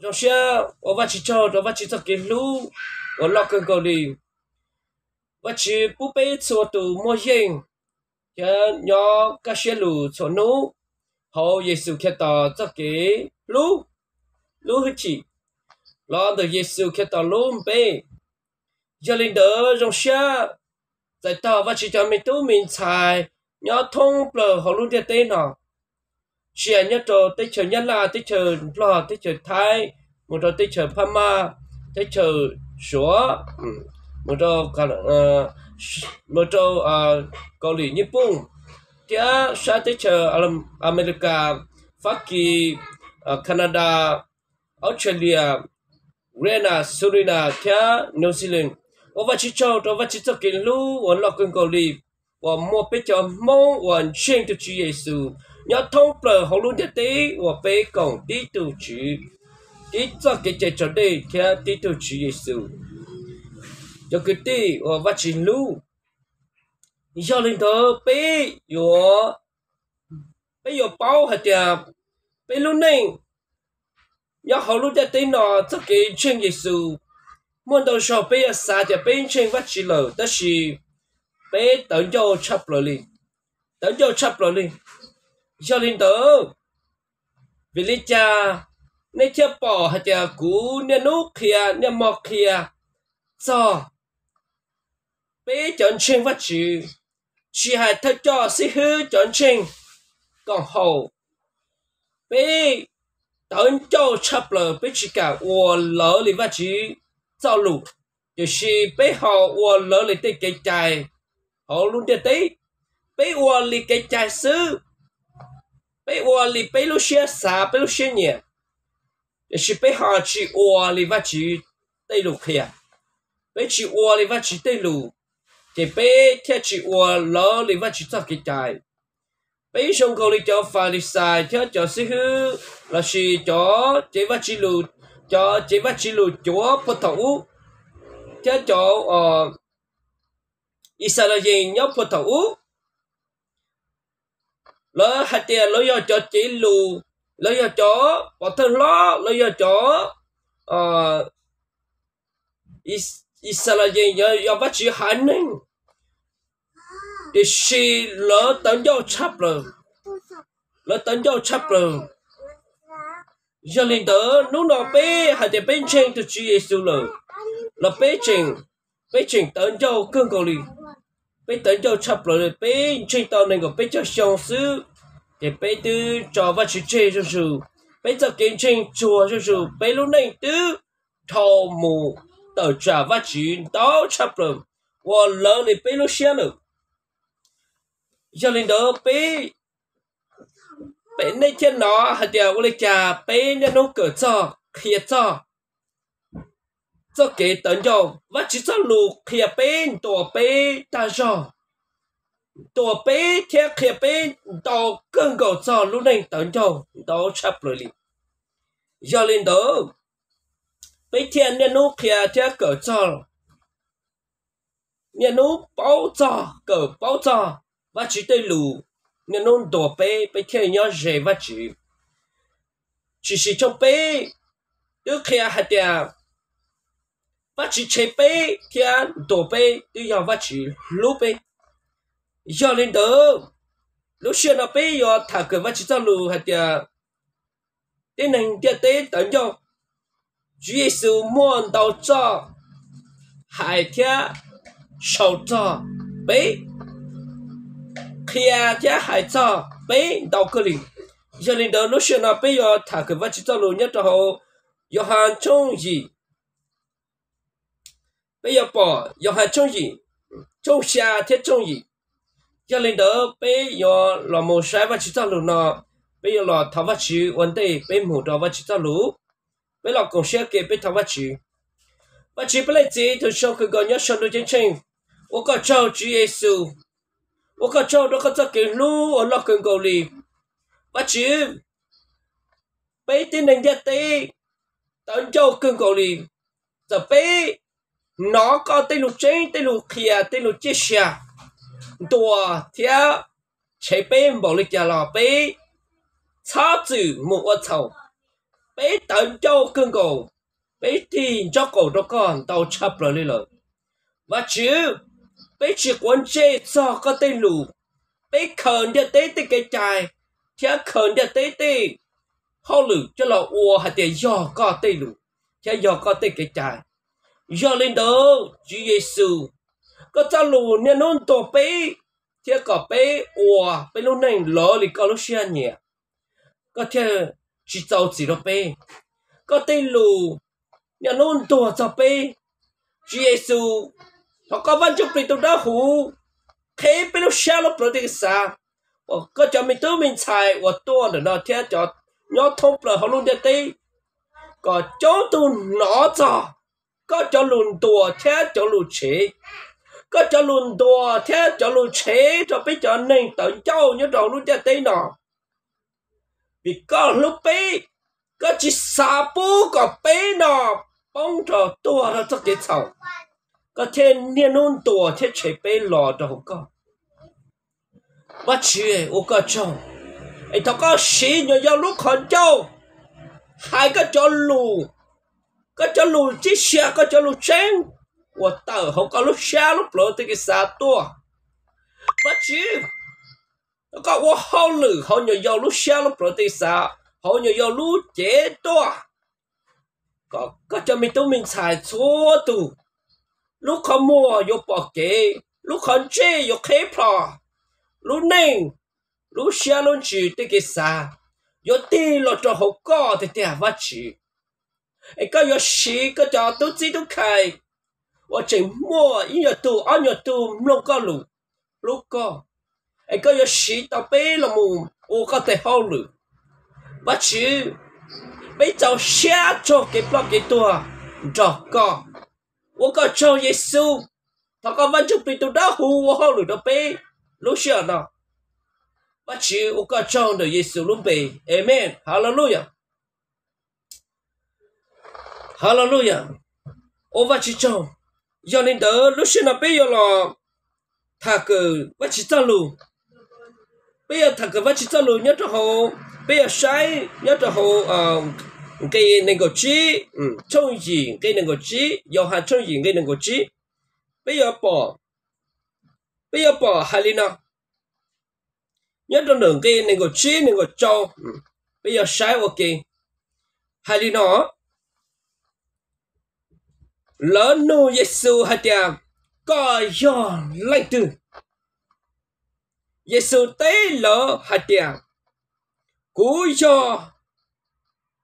rồi xe và vắt chỉ cho rồi vắt chỉ cho cái lũ và lo cơn cầu đi vắt chỉ búp bê chỗ tụ mua riêng cái nhỏ cái xe lũ cho nú hầu Giêsu khi đó chỗ cái lũ lũ hết chỉ lo được Giêsu khi đó lũ bê giờ lên đỡ rồi xe tại tao vắt chỉ cho mình tu mình xài nhỏ thông bờ họ luôn để tên nào chia nhất cho tới chờ nhất là tới chờ lo tới chờ thái một cho tới chờ pha ma tới chờ sữa một cho cả ờ, một cho cầu lì nhật bản tia sa tới chờ america pháp kỳ ờ, canada australia rena surina tia new zealand và vật chất cho vật chất kiến lưu và lọc quyền cầu lì và mua biết cho mong và chuyên cho chúa giêsu nhớ thông bờ hồ luôn nhất tí và bê cổng đi tù chú đi cho cái chạy cho đi kia đi tù chú giê xu cho cái tí và vắt chín lu nhưng sau lên thơ bê yo bê yo bao hạt tiệp bê luôn nên nhớ hồ luôn nhất tí nó cho cái chuyện giê xu muốn đầu sau bê sa thì bê chuyện vắt chín lờ đó là bê tận cho chấp lời liền tận cho chấp lời liền cho linh tử vì lý cha nê chia bỏ hạt chả cú nê nô kia nê mọc kia cho bé chọn chênh phát chữ chỉ hãy thật cho sĩ hư chọn chênh còn hậu bé tấn cho chấp lờ bé chỉ cả ua lỡ lý phát chữ giao lụ chỉ si bé họ ua lỡ lý tê cái chài họ luôn tê tê bé ua lý cái chài xứ 被我里被路些啥被路些年，也是被下去我里挖去对路去啊，被去我里挖去对路，给被贴去我老里挖去做给带，被上高里叫法里晒，叫叫师傅，那是叫这挖去路，叫这挖去路叫不头，叫叫呃，以色列人要不头。lỡ hạt tiền lỡ do cho chỉ lù lỡ do cho bỏ thân lo lỡ do chó ờ Israel do do bắt chữ hắn ấy để si lỡ tấn do chắp rồi lỡ tấn do chắp rồi giờ lên tớ lúc nô bé hạt tiền bên trên từ chữ Jesus rồi là bên trên bên trên tấn do cương cầu liền bây tới cho chập rồi bây trên tàu này còn bây cho xong sư để bây tư cho vật chữ chơi cho sư bây giờ kiến trình chùa cho sư bây lúc này tư thô mù tờ trả vật chữ đó chập rồi và lớn thì bây lúc xem được cho nên đó bây bây nay trên nó hạt điều của lịch trà bây nên nó cửa cho khía cho 这给等着，我只是路开边多边大上，多边天开边到更高早路能等着到差不多哩。要领导，白天那路开天高早，那路包早高包早，我只对路那路多边白天要热我只，只是这边都开下点。và chỉ chế bê thì đổ bê thì giờ và chỉ lú bê giờ lên đó lúc xưa nó bê giờ thả cửa và chỉ cho lù hạt giờ thế này thế thế tận giờ Chúa Giêsu muốn đầu cho hai thế sầu cho bê kia thế hai cho bê đầu cơ linh, giờ lên đó lúc xưa nó bê giờ thả cửa và chỉ cho lù nhất cho họ giờ hàng trông gì bây giờ bỏ giờ hai trong gì trong xa thế trong gì giờ lên đó bây giờ là một sai và chỉ ta lù nó bây giờ là thảo vật chữ vấn đề bây mù đó và chỉ ta lù bây giờ công sẽ kể bây thảo vật chữ và chỉ bây giờ thì sau khi gọi nhớ sau đó chính chính ô có cho Chúa Giêsu ô có cho cái lú ô lo cần cầu lì chỉ bây tin đến giờ tây tận cho cần cầu lì giờ nó có tên lục chế tên lục kia tên lục chế xia tua theo chế bên bỏ lịch giả lò bê cha chữ một vật thầu bê tấn châu cương cổ bê tiền cho cổ đó con tàu chập rồi lên rồi mà chứ bê chỉ quân chế cho có tên lục bê khẩn địa tế tế cái chài theo khẩn địa tế tế họ lử cho là ua hạt tiền do có tên lục theo do có tên cái chài giờ lên đó Chúa Giêsu có cho lù nên nôn tổ bế thế có bế ủa bế lúc này lỡ thì có lúc xưa nhỉ có thể chỉ tàu chỉ nó bế có tên lù nên nôn tổ cho bế Chúa Giêsu họ có văn chúc bị tụi đó hú thế bế lúc xưa lúc rồi thì sao có cho mình tôi mình chạy, và tôi đó nó thế cho nhớ thông lời họ luôn để tí có chỗ tôi nó cho có cho lùn tua thế cho lùn chế có cho lùn tua thế cho lùn chế cho biết cho nên tận châu như trò lùn thế tây nọ vì có lúc bé có chỉ xa bố có bé nọ bông cho tua nó rất dễ sầu có thể niên nôn tua thế chế bé lò cho không có bắt chìa ô có châu anh ta có sĩ nhớ giao lúc khẩn châu hai cái cho lùn ก็จะลุจิเชียก็จะลุเชงว่าเต่าเขาก็ลุเชียลุเปลอาที่กิสาตัวปัจจุแล้วก็ว่าเขาหลือเขาเนี่ยยอลุเชียลุเปลอาที่สาเขาเนี่ยยอลุเจตัวก็ก็จะมีตัวมิงสายชัวตูลูกขมัวยกปอกเกลูกขันเจยกเฮพลอลูกน่งลูกเชียลุจีที่กิสายกตีลราจอหกก็อที่เดียวว่าจี e ka yo shi ka ta tu chi tu kai wa che mo i yo tu a yo tu mlo ka lu lu ko e ka yo shi ta pe la mu o ka te ho lu ba chi bây giờ share cho cái blog cái tua cho co wo có cho Giêsu thằng con vẫn chụp tôi đã hù wo hao đó bé lúc xưa nó bắt chữ wo có cho được luôn bé amen hallelujah Hallelujah. Ô và chỉ chồng, giờ nên đỡ lúc xin là bây giờ là thà cờ và chỉ ta lù. Bây giờ thà cờ và chỉ ta lù nhớ cho hồ, bây giờ sai nhớ cho hồ ờ, cái nên có chi, trông ừ, gì cái nên có chi, giờ hà trông gì cái nên có chi. Bây giờ bỏ, bây giờ bỏ hà lý nào. Nhớ cho đường cái nên có chi nên có châu, bây giờ sai ok. Hà lý nào, lỡ nu Giêsu hạt chàng có do lấy từ Giêsu tế lỡ hay chàng cú do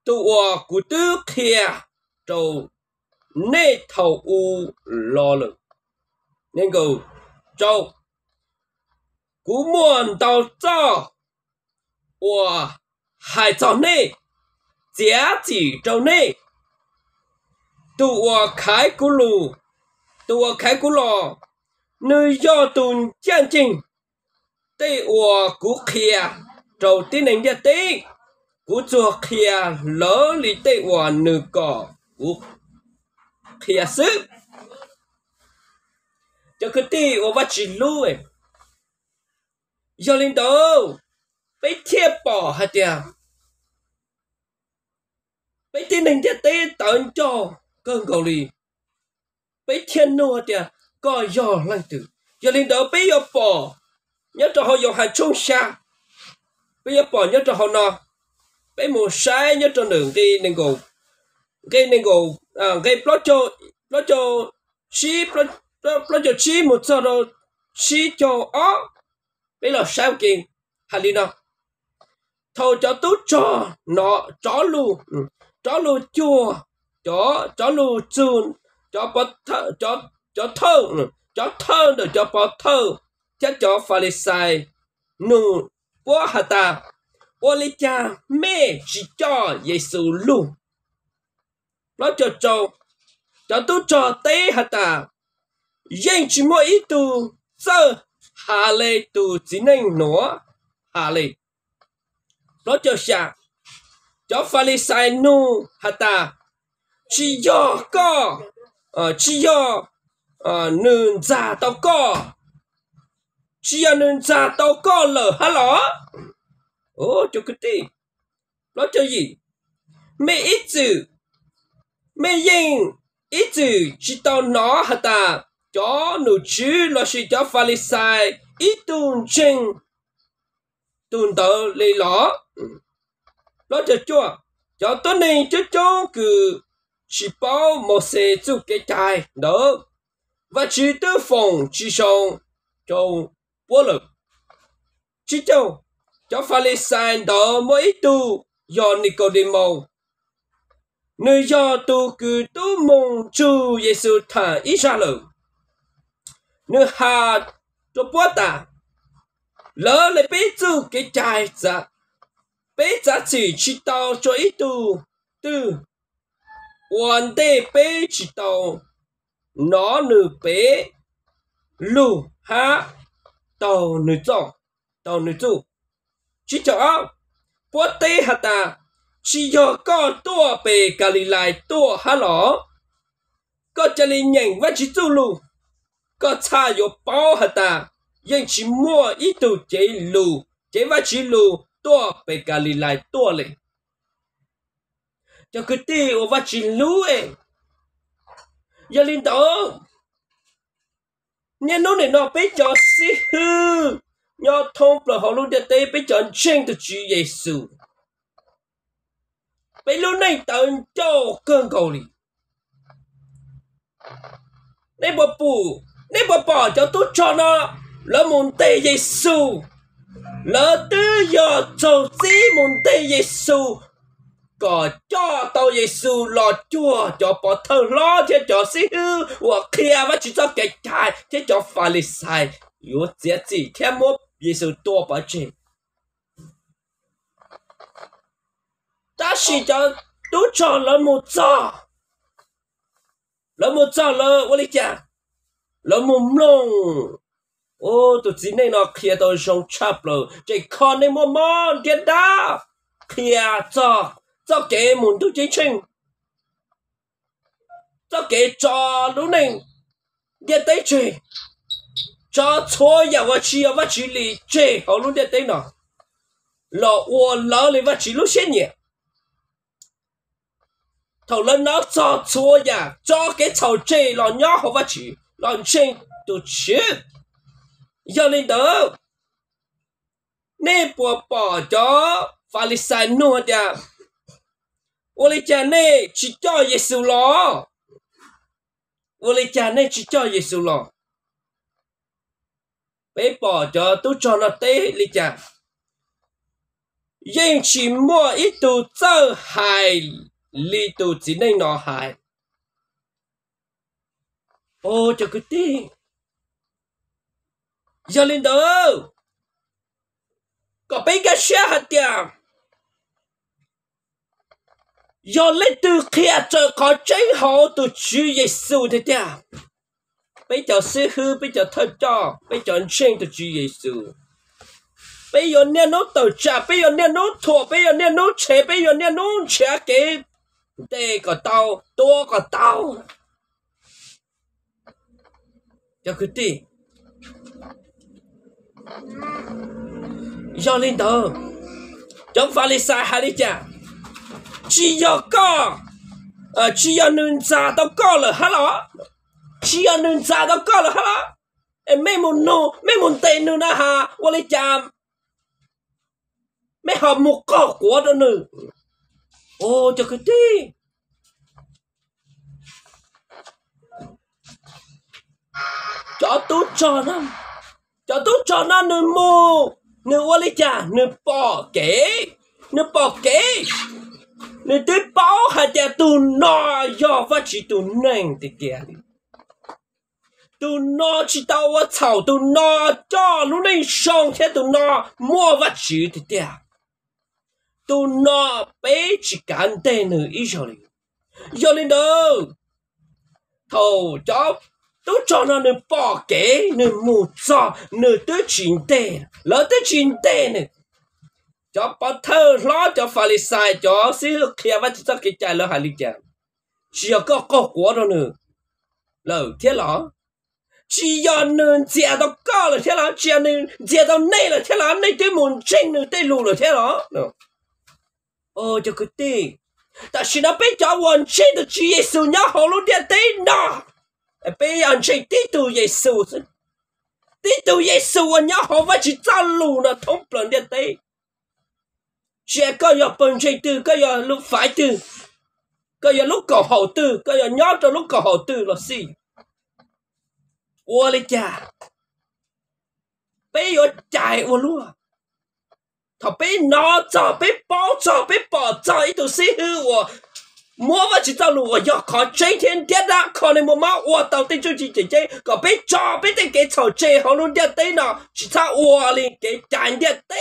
tụa cú tứ kia trâu nê thầu u lo lực nên cầu trâu cú muốn tàu cho ủa hai cho nê giá chỉ trâu nê tua khái cú lù tua khái cú lò nơi do tùn chân trình tê ua cú khia trầu tí nành gia tí cú chùa khia lỡ lý tê ua nữ cỏ cú khia sức cho cứ tí ua bắt chỉ lưu ấy do lên đâu bị chia bỏ hết tiền Bị tí nành gia tí tận cho cơ cầu lì bé thiên nô tia có giò lăng tử giờ lên đó bé giờ bỏ nhớ cho họ giờ hàng chung xa bé giờ bỏ nhớ cho họ nọ bé mùa sai nhớ cho đường cái nên gồm cái nên gồm à cái plot cho plot cho chi plot plot cho chi một sao đó chi cho ó bé là sao kì hà lì nọ thôi cho tốt cho nó chó lù, ừ, chó lù chua cho cho lu chun cho bó thơ cho cho thơ cho thơ được cho bó thơ cho cho pha lê sai nu bó hà ta bó lê cha mê chỉ cho giê xu lu nó cho cho cho tu cho tế hà ta yên chỉ mỗi ít tu sơ hà lê tu chỉ nên nó hà lê nó cho xa cho pha lê sai nu hà ta chỉ do có ờ, chỉ ờ, à nên già tao có chỉ do nên già tao có lờ hả lọ ô cho cái gì nó cho gì mẹ ít chữ mẹ yên ít chữ chỉ tao nó hả ta cho nụ chứ là chỉ cho pha lý sai ít tuần chân tuần tờ lấy lọ nó cho chua cho tôi nên cho cho cứ chỉ bảo một sự giúp cái tài đó và chỉ tư phòng chỉ sông trong vô lực chỉ châu cho pha lê sai đó mỗi tu do Nicodemo nơi do tu cứ tu mong chú chu Giêsu thả Israel nơi hà cho bố ta lỡ lại bế tu cái trái giả bế giá chỉ chỉ tao cho ít tu từ วันเตเปจิตโตนอนเปลูฮะตอหนจองตอหนจูชิจองปวดเตหตาชิยอก็ตัวเปกาลิลายตัวฮัลโหลก็จะลินยังวัชิจูลูก็ชาโยเป้าหตายังชิมัวอิตูเจลูเจวัชิลูตัวเปกาลิลายตัวเลย cho cái ti ô vật chính lú ấy giờ linh tổ nhà nó này nó bé cho xí hư nhớ thông bờ họ luôn để tê bé cho chân từ chú Giêsu bé luôn này tận cho cơn cầu đi nè bà bù nè bà bà cho tôi cho nó lỡ muốn tê Giêsu lỡ tư giờ cho xí muốn tê Giêsu có cho tao Giêsu lo chua cho bỏ thơ lo thế cho xí hư và kia mà chỉ cho cái trái thế cho phá lý sai yếu chết gì thế mô Giêsu tua bỏ chê ta chỉ ờ. cho tú cho lỡ một cho lỡ một cho lỡ vô lý chả lỡ một lông ô tụi chính này nó kia tôi sống chập rồi chỉ còn này mô mòn tiền đá kia cho cho kế muốn tu chính trình cho kế cho lúc này điện tế chế cho cho nhà vật chi và chỉ lý chế họ luôn điện tế nọ, lọ ua lỡ lý và chỉ lúc xét nhỉ thầu lên nó cho cho nhà cho cái thầu chế lọ nhỏ họ vật chi, lọ chế tu chế giờ lên đó nên bỏ bỏ cho phải sai nô đi 我哋就呢去叫耶稣咯，我哋就呢去叫耶稣咯，别 bỏ cho tu cho nó tế lý cha, nhưng chỉ mua ít tu tơ hài lý tu chỉ nên nó hài, ô cho cái tiếng, giờ lên đâu, có bé cái xe hạt tiệm giờ lấy từ kia cho có cháy họ từ chú Giêsu thế ta bây giờ sư hư bây giờ thật cho bây giờ chân từ chú Giêsu bây giờ nên nó tổ cha bây giờ nên nó thua bây giờ nên nó chế bây giờ nên nó chế cái đây có tao tua có tao cho cứ đi do linh tờ trong pha li sai hai li cha chỉ có có chỉ có nên ra đâu có là hả lọ chỉ có nên ra đâu có là hả lọ em mấy muốn nô mấy muốn tên nữa na ha vô lấy chạm mấy học một cọ của đó nữa ô cho cái gì cho tốt cho nó cho tốt cho nó nữa mù nữa vô lấy chạm nữa bỏ kế nữa bỏ kế nên tế bảo hạt địa tu nọ do phát chỉ tu nâng thì kia tu nọ chỉ tao và thảo tu nọ cho lúc này xong thế tu nọ mua vật chỉ thì kia tu nọ chỉ cản tên nữa ý rồi đâu thầu cho tôi cho nó nên bỏ kế nên mua cho nên tới chín tệ lỡ chín tệ này cho bà thơ lo cho phà lì xài cho xí lực kia và chỉ tất cái chạy lỡ hà lì chạy chỉ có có quá đâu nữa lỡ thế lỡ chỉ do nên chia tao có là thế lỡ chia nên chia tao nay là thế lỡ nay tới muốn chênh nữa tới lù là thế lỡ ô ờ, cho cái gì ta chỉ nó biết cho hoàn chênh được chỉ Giêsu nhá hồ luôn điện tới nọ bây giờ chênh tí tu Giêsu tí tu Giêsu nhá hồ và chỉ ta lù là thông plan điện tới sẽ có giờ bên chơi tư có giờ lúc phải tư có giờ lúc cầu hậu tư có giờ nhớ cho lúc cầu hậu tư là gì ủa lê cha bây giờ chạy ủa luôn thọ bây nó cho bây bỏ cho bây bỏ cho ít đồ xí hư ủa mua vào chỉ tao lùi ủa giờ khó chơi thiên tiết đã khó nên mua máu ủa tao tin chú chỉ chỉ chơi có bây cho bây tên cái trò chơi họ luôn tiết tế nào chỉ tao ủa lê cái chán tiết tế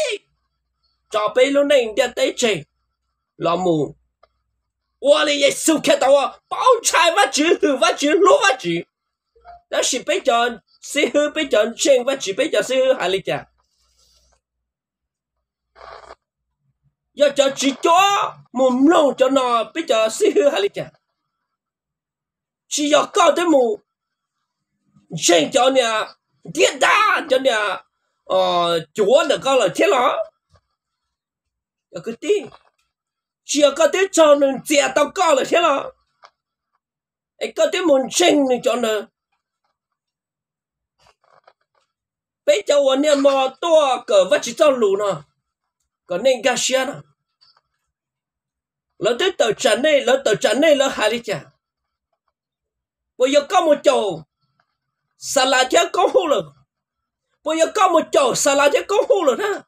cho bé lúc này đi tới chị lo mù 我哩耶稣看到我包菜挖住和挖住罗挖住，那是被讲谁和被讲谁挖住被讲谁和哪里讲？要叫只叫木弄叫那被讲谁和哪里讲？只要搞得木，谁叫你跌打叫你，呃，脚那搞了天了。有个地，只要个地找人接到高了去了，哎，个地门清你找呢，别叫我念么多个不去找路呢，个那个些呢，老得到站内，老到站内，老还里讲，我要搞么叫，啥垃圾搞好了，我要搞么叫，啥垃圾搞好了呢？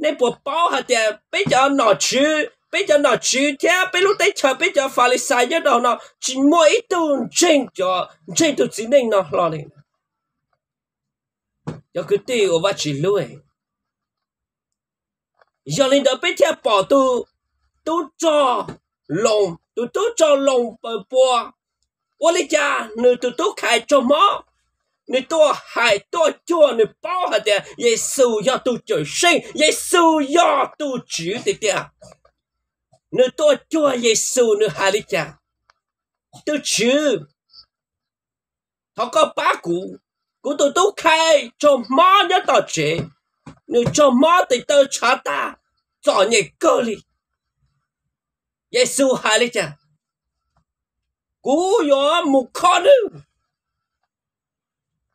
nên bộ bao hạt bây giờ nó chứ bây giờ nó chứ thế bây lúc đấy chờ bây giờ phải lấy sai nhất đó nó chỉ mỗi tuần trên cho trên tuần chỉ nên nó lo đi giờ cứ tiêu chỉ lui giờ lên đó bây giờ bỏ tu tu cho lồng tu tu cho lồng bờ bò 我哩家，你都都开做么？你多海多做，你包下的耶稣要度最深，耶稣要度主的的。你多做耶稣，你海里家度主，他个八股，古都都开，做妈要到这，你做妈得到查打，做你个里，耶稣海里家，古有木可能。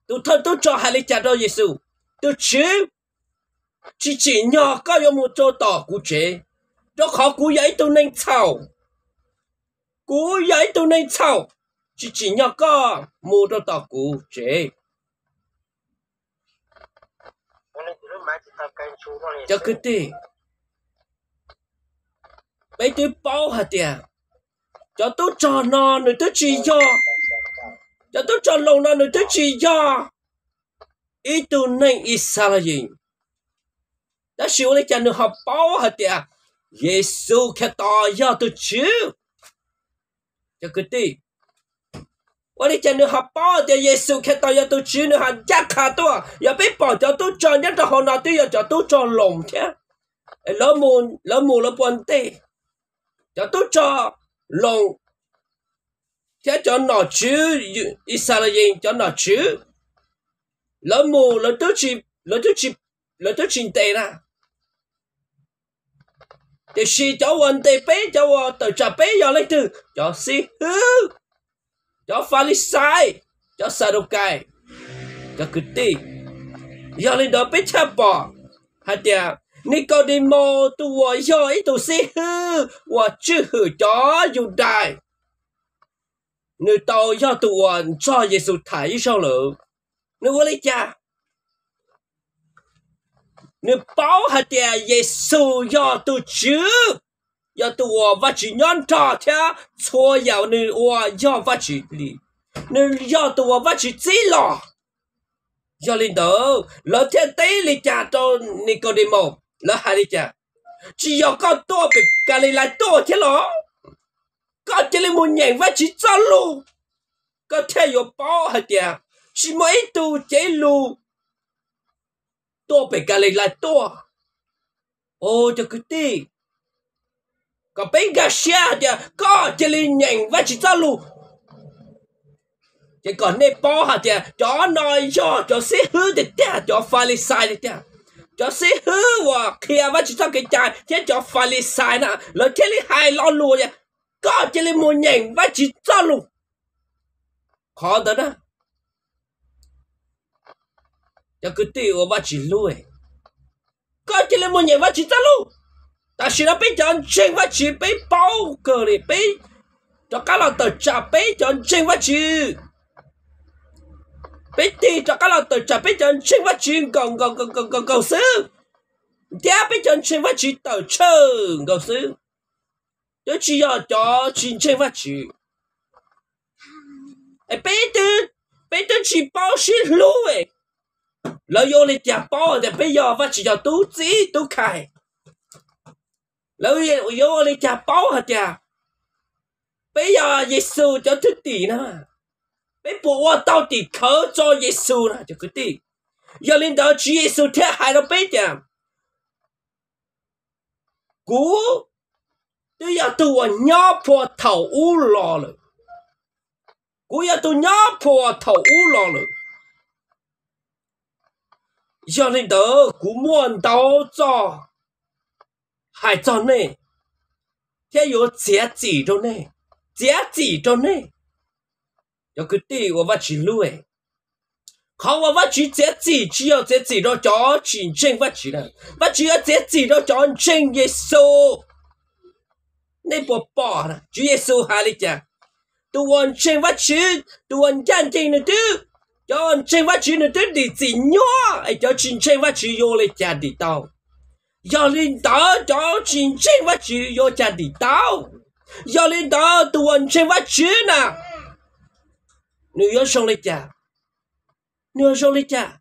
tôi thân tôi cho hai lý cha đó Giêsu tôi chứ chỉ chỉ nhỏ có yêu một chỗ tỏ cụ chế đó khó cú giấy tôi nên chào cú giấy tôi nên chào chỉ chỉ nhỏ có một chỗ tỏ cụ chế cho cứ đi mấy tôi bao hạt tiền cho tôi cho nó nữa tôi chỉ cho cho dạ, tôi chọn lòng là nơi thế chỉ do ý tu nên ý xa là gì đã sử lấy chân được học bao hả tiệt Giêsu khi tỏ ra tôi chứ cho cứ đi 我哋真係合波嘅耶穌基督，有到主你行一卡多，又俾幫咗都撞一個看那啲人就都撞龍嘅，老母老母老半地，就都撞龍 thế cho nó chứ Israel cho nó chứ lỡ mù lỡ tứ chi lỡ tứ chi lỡ tứ chi tệ ra thì si cháu anh tê bé cháu tờ trà bé giờ lấy từ cho si hư cho phalisai cho sadukai cho kitty giờ lên đó bé cha bỏ hả tiệt Nicodemo tu wo yo ấy tu si hư wo chư hư cho dù đài người tôi do tụ hoàn cho Giêsu thấy sau lượng nếu với lý cha nếu bảo hạt tè Giêsu do tụ chứ do tụ hoàn và chỉ nhon trò theo cho giàu nếu hoàn do và chỉ lý nếu do tụ hoàn và chỉ chỉ lò do linh tử lỡ thế tế lý cha cho Nicodemo lỡ hai lý cha chỉ do có to bị Galilei to thế lọ có chỉ là một nhảy vắt chỉ cho lu có thể có bao hạt tiền chỉ mấy tu chế lu to bị cái này là to ô cho cái gì có bên cái xe thì có chỉ là nhảy vắt chỉ cho lu chỉ còn nên bao hạt tiền cho nói cho cho xí hư đi, ta cho phải lấy sai thì cho xí hư và khi mà chỉ cho cái trái thế cho phải lấy sai nè lớn thế lấy hai lo luôn nha có chỉ là một nhện và chỉ cho luôn khó đó đó cho cứ tiêu và chỉ lùi có chỉ là một nhện và chỉ cho luôn ta sẽ là bây giờ trên và chỉ bị bao cờ để bị cho các loại tờ trả biết chọn trên và chỉ bị đi cho các loại tờ trả biết chọn trên và chỉ gồng gồng gồng gồng gồng gồng xứ tiếp bây giờ trên và chỉ tờ chờ gồng xứ đứa chị ở đó chín chơi vật chị ai bé đứa bé đứa chị bao xin lũ ấy lỡ vô lịch bao thì bây giờ vật chị giờ tú chí tú khai lỡ vô lịch giả bao hả chà bây giờ Giêsu cho thức tỷ nữa bây bộ qua tao tỷ khớ cho Giêsu nữa cho cái tỷ giờ lên đó Chúa Giêsu thế hại nó bây giờ cú tôi giờ tôi nhớ phò thầu u lò rồi cú giờ tôi nhớ phò thầu u lò rồi giờ lên tớ cú muốn tao cho hai cho này thế yo giá trị đâu này giá trị đâu này yo cứ đi 我把起路诶好我把起 giá trị 只要 giá trị 到找真正把起了把只要 giá trị 到找真耶稣那波爆了，主耶稣哈利讲，都完成不出，都完干净的都，要完成不出的都你自 nhỏ，哎，要完成不出要来家里到，要领导要完成不出要家里到，要领导都完成不出呢，你要上来家，你要上来家，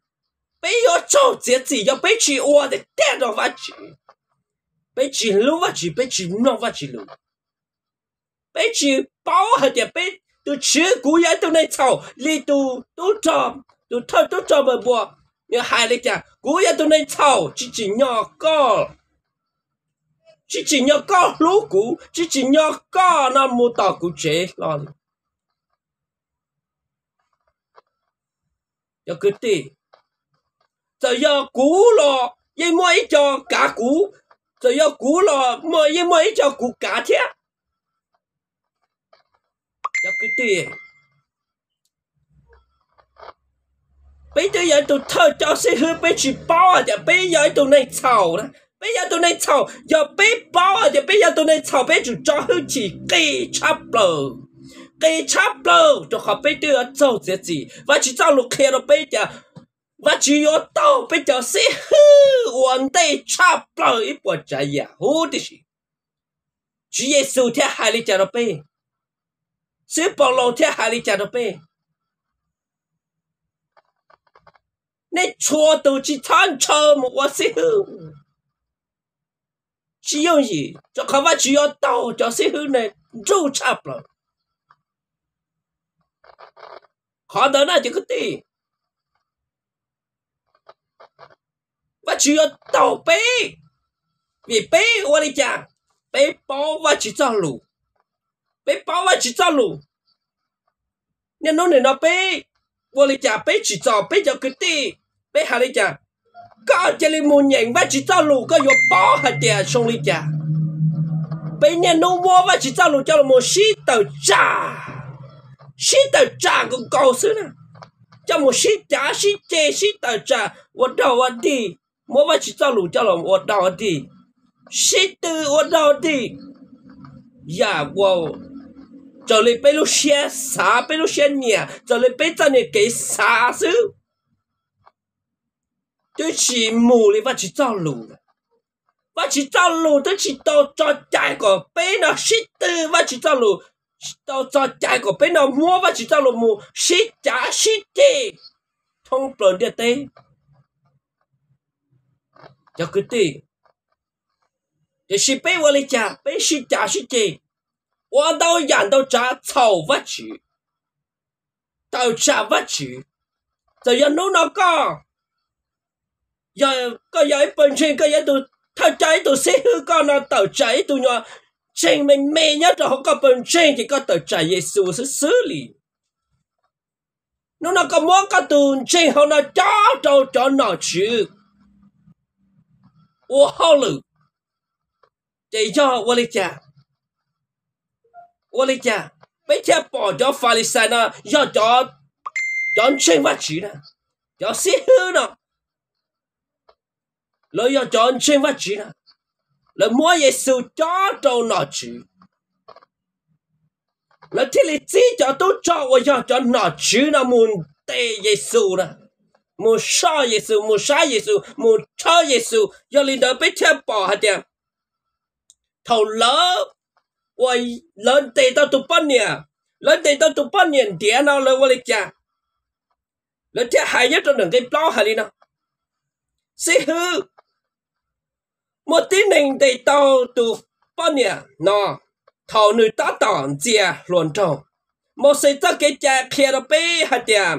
不要做自己，要被去我的电脑发去。被只路挖只被只弄挖只路，被只包下点被都吃古也都能炒，你都都炒都炒都炒不不，你还来讲古也都能炒，只只鸟高，只只鸟高路古，只只鸟高那木打古 chế 了。要个对，就要古了，因为叫假古。就要古了，没一没叫古家天，要个对，别的人都偷叫谁喝别去包啊的，别人都能吵了。bây giờ chỉ tôi này chào giờ bé bao giờ bây giờ tôi này chào bây chủ cho hư chỉ kỳ chắp lờ kỳ chắp lờ cho họ bây giờ chào gì và chỉ chào lục kia rồi bây giờ ว่าจีโอโตไปเจอซิฮือวันเตชัาปล่อยปวดใจอย่าหูดิสิจีเยซูเทฮาริจารเปซิปองลงเทฮาริจารเปใน่ชัวตูจีทันชัมว่าซิฮือชิยังยีจะเขาว่าจีโอโเจะซิฮือเนี่ยรูชัาปล่อยขอเดินหน้าจะก็ตี và chỉ ở tàu bê vì bê 我跟你讲背包我只走路背包我只走路你弄你那背我跟你讲背只走背就个地背还你讲 có chỉ là một nhện và chỉ cho lù có yếu bỏ hạt địa xong đi chả bây giờ nó mua và chỉ cho lù cho là một xí tàu trà xí tàu trà cũng cầu xứ nè cho một xí trà xí chê xí tàu trà và đầu và đi mỗi vật chỉ cho lũ cho lòng ở đâu đi sĩ tư ở đâu đi ya wow cho lên bên lúc xe xa bên lúc xe nhà cho lên bên cho nên cái xa xứ tôi chỉ mù lên và chỉ cho lũ và chỉ cho lũ tôi chỉ tao cho chạy của bên nó sĩ tư và chỉ cho lũ tao cho chạy của bên nó mua và chỉ cho lũ mù sĩ trả sĩ tê thông bồn địa tê cho cứ tì để sĩ bé vào lấy cha bé sĩ cha sĩ chị và đâu dàn đâu cha thầu vắt chữ tàu cha vắt chữ giờ giờ nấu nó có giờ có giờ bên trên có giờ tụi thao cháy tụi xí hư con nó tàu cháy tụi nhỏ trên mình mê nhớ rồi không có bên trên thì có tàu cháy Giêsu sẽ xử lì, nó nó có muốn có tụi trên họ nó cho cho cho nó chứ 我好了，这叫我的家，我的家，每天跑到法利赛呢，要到到千万去呢，到西湖呢，然后要到千万去呢，然后我也受到到哪去？那这里至少都叫我要到哪去呢？门对耶稣呢？mù sa Giêsu mù sa Giêsu mù sa Giêsu do linh đó biết theo bỏ hạt tiền thầu lỡ quay lớn tê tao tụp bắn nè lớn tê tao tụp bắn nè đĩa nào lớn quay chả lớn thế hay nhất trong đường cái bao hạt đi nào xí hư một tí nền tê tao tụp bắn nè nó thầu nữ tá tỏn chia luồn trầu một sự tất cái chả kia đó bê hạt tiền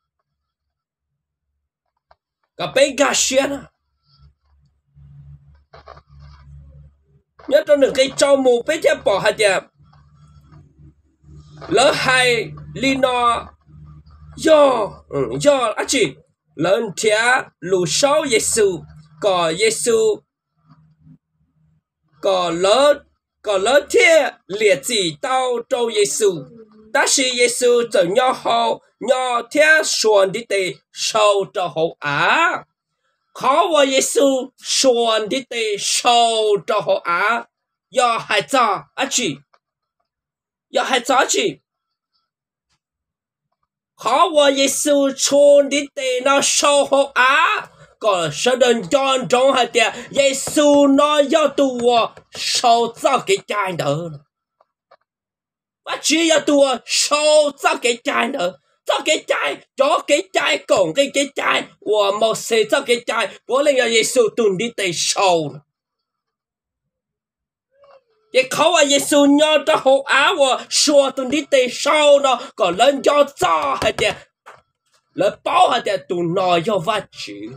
ka pe ga shiana nhất trong những cái cho mù pe che bỏ hạt ya lỡ hai lino do yo, à chị lỡ thia lù sáu giêsu có giêsu có lỡ có lỡ thia liệt gì tao trâu giêsu ta sĩ giêsu trở nhau hậu nhỏ thea xuân đi tê sâu cho hậu á khó vô Giêsu xuân đi tê sâu cho hậu á do hai cho á chị do hai cho chị khó vô Giêsu xuân đi tê nó sâu hậu á còn sẽ đơn chọn trong hai tia Giêsu nó do tu à, sâu cho cái chai nữa và chỉ do tu à, sâu cho cái chai nữa 这给债，这给债，拱给给债，我冇谁这给债，我令要耶稣蹲你得受了。也靠啊耶稣要的好啊，我说蹲你得受了，可能要早还点，来包还点，都拿要挖去，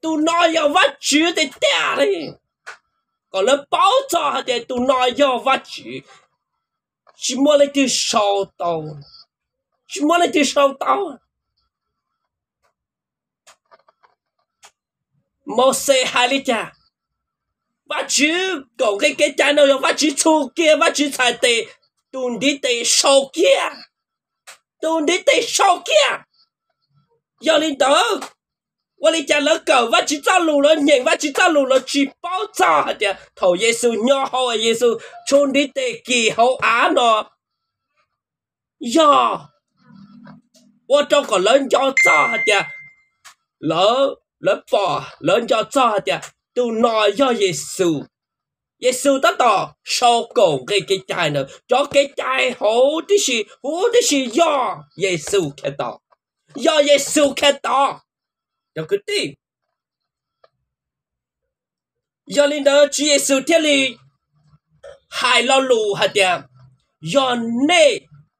都拿要挖去的点嘞。còn lớn báo cho hạt tụ nói do vắt chỉ chỉ mua lấy từ sau tàu Chúng là chỉ sâu tao Mô xe hai lý cha Và chứ Còn cái cái cha nào Và chứ chú kia Và chứ thầy tệ Tùn đi tệ sâu kia Tùn đi tệ sâu kia Giờ lên đó Và lý cha lỡ cờ Và chứ ta lù lỡ nhìn Và chứ ta lù lỡ chỉ bao giờ hả tìa Thổ giê xu nhỏ hô à giê xu Tùn đi tệ kỳ hậu á nọ Giờ 我找个人家咋的，老老爸人家咋的，都拿要耶稣，耶稣得到受够给给债呢，要给债好的是好的是要耶稣看到，要耶稣看到，要个对。要你呢，主耶稣这里还老路还点，要你。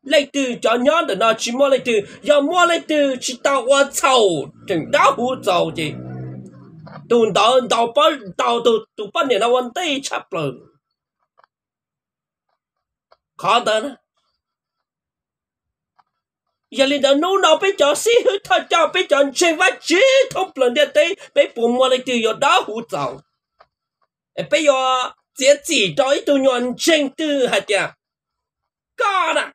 lấy từ cho nhóm tụi nó chỉ mua lấy từ giờ mua lấy từ chỉ tao qua sầu chừng đó hú sầu chị tụi tao tao bao tao tụi tụi bao nhiêu nó vẫn tây chập lờ khó tới nữa giờ liền đó nô nó bây giờ xí hư thật cho bây giờ chơi vắt chứ không lần đi tới bây bụng mua lấy từ giờ đó hú sầu bây giờ chỉ chỉ cho ít tụi nhon chơi từ hạt chả có đó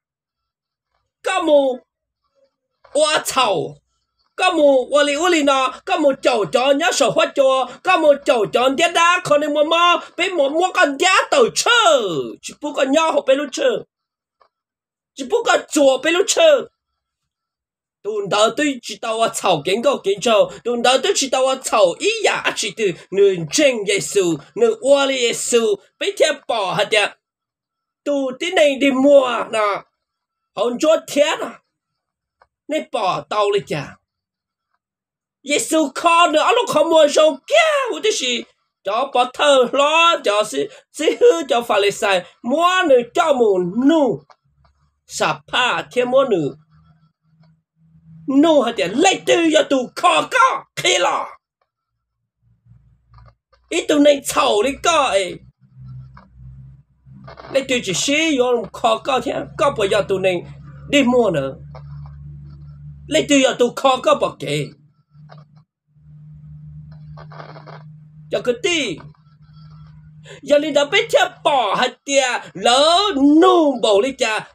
các mù quá chầu các mù quá li uli nó các mù chầu cho nhớ sổ hoa cho các mù chầu cho nhớ đá còn đi mua mò bé mua mua con giá tàu chơ chỉ bu con nhau hộp bé lu chơ chỉ bu con chùa bê lu chơ đồn đào tôi chỉ tao à chầu kiến cầu kiến châu đồn đào tôi chỉ tao à chầu ý à chỉ từ nửa chân Giêsu nửa ua li Giêsu bé theo bỏ hết đẹp tụ tí này đi mua nọ ฮอนจดเทียนะนี่ป่อเตาเลยจ้ะยิสุคอนเนอะลูกขโมยชงแก้วที่สิจอปอเธอหล่อจอสิสิฮือจอฟาเลสัยมัวหนึ่งจอมูนนูสับผ้าเทียมัวหนึ่งนู่ฮะเดียวเลยตือยตูคอก็คีหล่อีตัวในเฉาเลยก็เอ้ lấy tôi chỉ xí yo khó có thế cao bao giờ tôi nên đi mua nữa lấy tôi giờ tôi khó có bao kì cho cái tí giờ linh đã biết theo bỏ hạt tia lỡ nung bầu đi, cha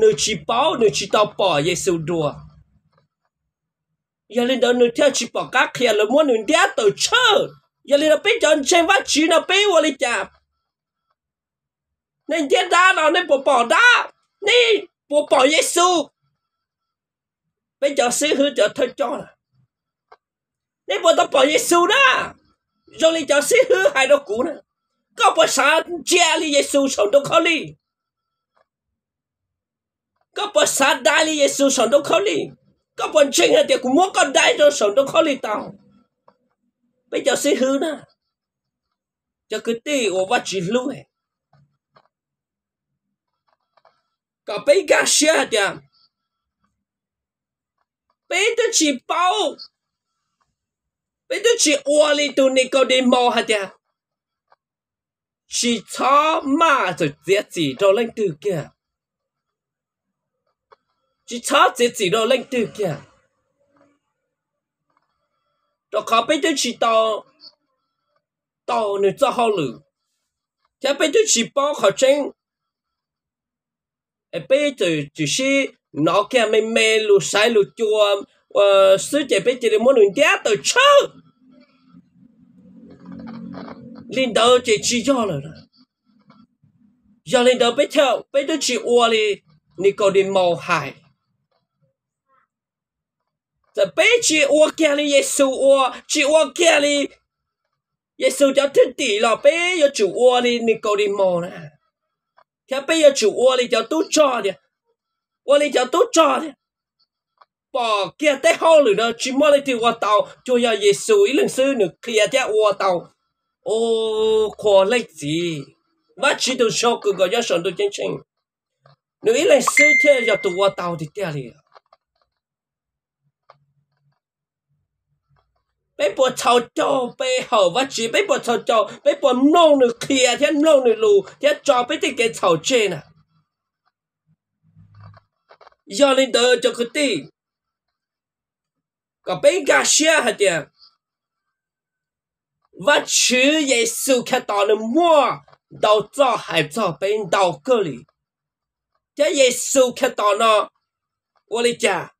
nửa chỉ bỏ nửa chỉ tao bỏ Giêsu đùa giờ linh đã nửa theo chỉ bỏ các kia là muốn nửa đá tàu chơi giờ linh đã biết chọn chơi vắt chỉ nó biết vào cha nên chết đá nó nên bỏ bỏ đá nên bỏ bỏ Giêsu bây giờ sư hư giờ thân cho là nên bỏ tập bỏ Giêsu đó rồi lấy cho sư hư hai đó cũ nè có bỏ xa chia li Giêsu sống đâu khó li có bỏ xa đại li Giêsu sống đâu khó li có bỏ chênh hả tiệc cũng muốn con đại rồi sống đâu khó li tao bây giờ sư hư nè cho cứ tì ổ vắt chỉ lưu hả 搞被干下的，被得起包，被得起窝里头那个的毛下的，是草嘛就自己都能丢的，是草自己都能丢的，都搞被得起到到你做好了，才被得起包好真。e pe tu tu shi nó kia mê mê lu sai lu chua sư chế pe chỉ muốn nung đá tàu chơ linh đầu chỉ chỉ cho rồi đó giờ linh đầu pe theo pe tu chỉ ua li ni có đi màu hải giờ pe chỉ ua kia li Giêsu ua chỉ ua kia li Giêsu cho thiên tỷ là pe yo chủ ua li ni có đi màu nè 天不要去窝里叫都炸的，窝里叫都炸的。bỏ kia tới hao lửa đó chỉ mới thì qua tàu cho nhà giê xu ý lần xưa kia tới qua tàu ô khó lấy gì và chỉ được sau cứ gọi cho sản đồ chân chính nữa ý lần xưa thế giờ qua tàu thì tiếc liền bé bùa thầu cho bé hở vắt chỉ bé bùa thầu cho bé bùa được kia thế được lù thế cho bé thì cái thầu trên à do lên đời cho cái tí có bé gà xe hả tiền vắt chỉ vậy sự cái đó là mua đầu cho hay cho bé đầu cơ lý thế vậy sự cái đó nó 我的家。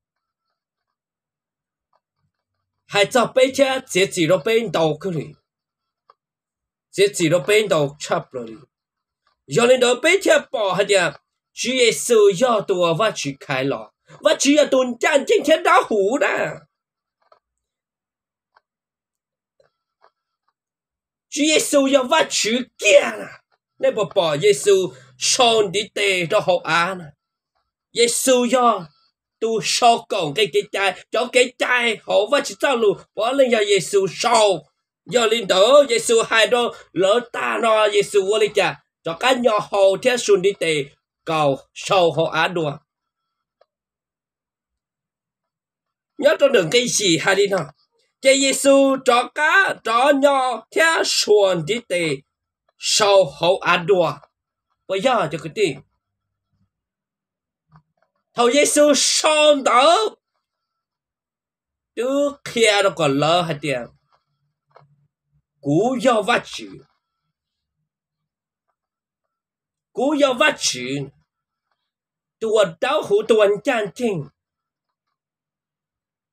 还找被车自己都变到去哩，自己都变到差不哩。有人都被车包下的，只也手要多我去开了，我只要蹲站今天打虎的。主耶稣要挖主家啦，那不把耶稣上帝地都好安啦，耶稣要。tu sâu cổng cái cái chai cho cái chai họ và chỉ sao lù bỏ lên cho Giêsu sâu giờ lên đỡ Giêsu hai đô lỡ ta nó Giêsu vô lên cho cá nhỏ họ theo sùn đi tề cầu sâu họ á đùa nhớ trong đường cái gì hai đi nào cho Giêsu cho cá cho nhỏ theo sùn đi tề sâu họ á đùa bây giờ cho cái tiền thầu Giêsu son tớ trước kia đó còn lỡ hả tiền cú do vắt chữ cú do vắt chữ tôi đau hủ tôi chan chinh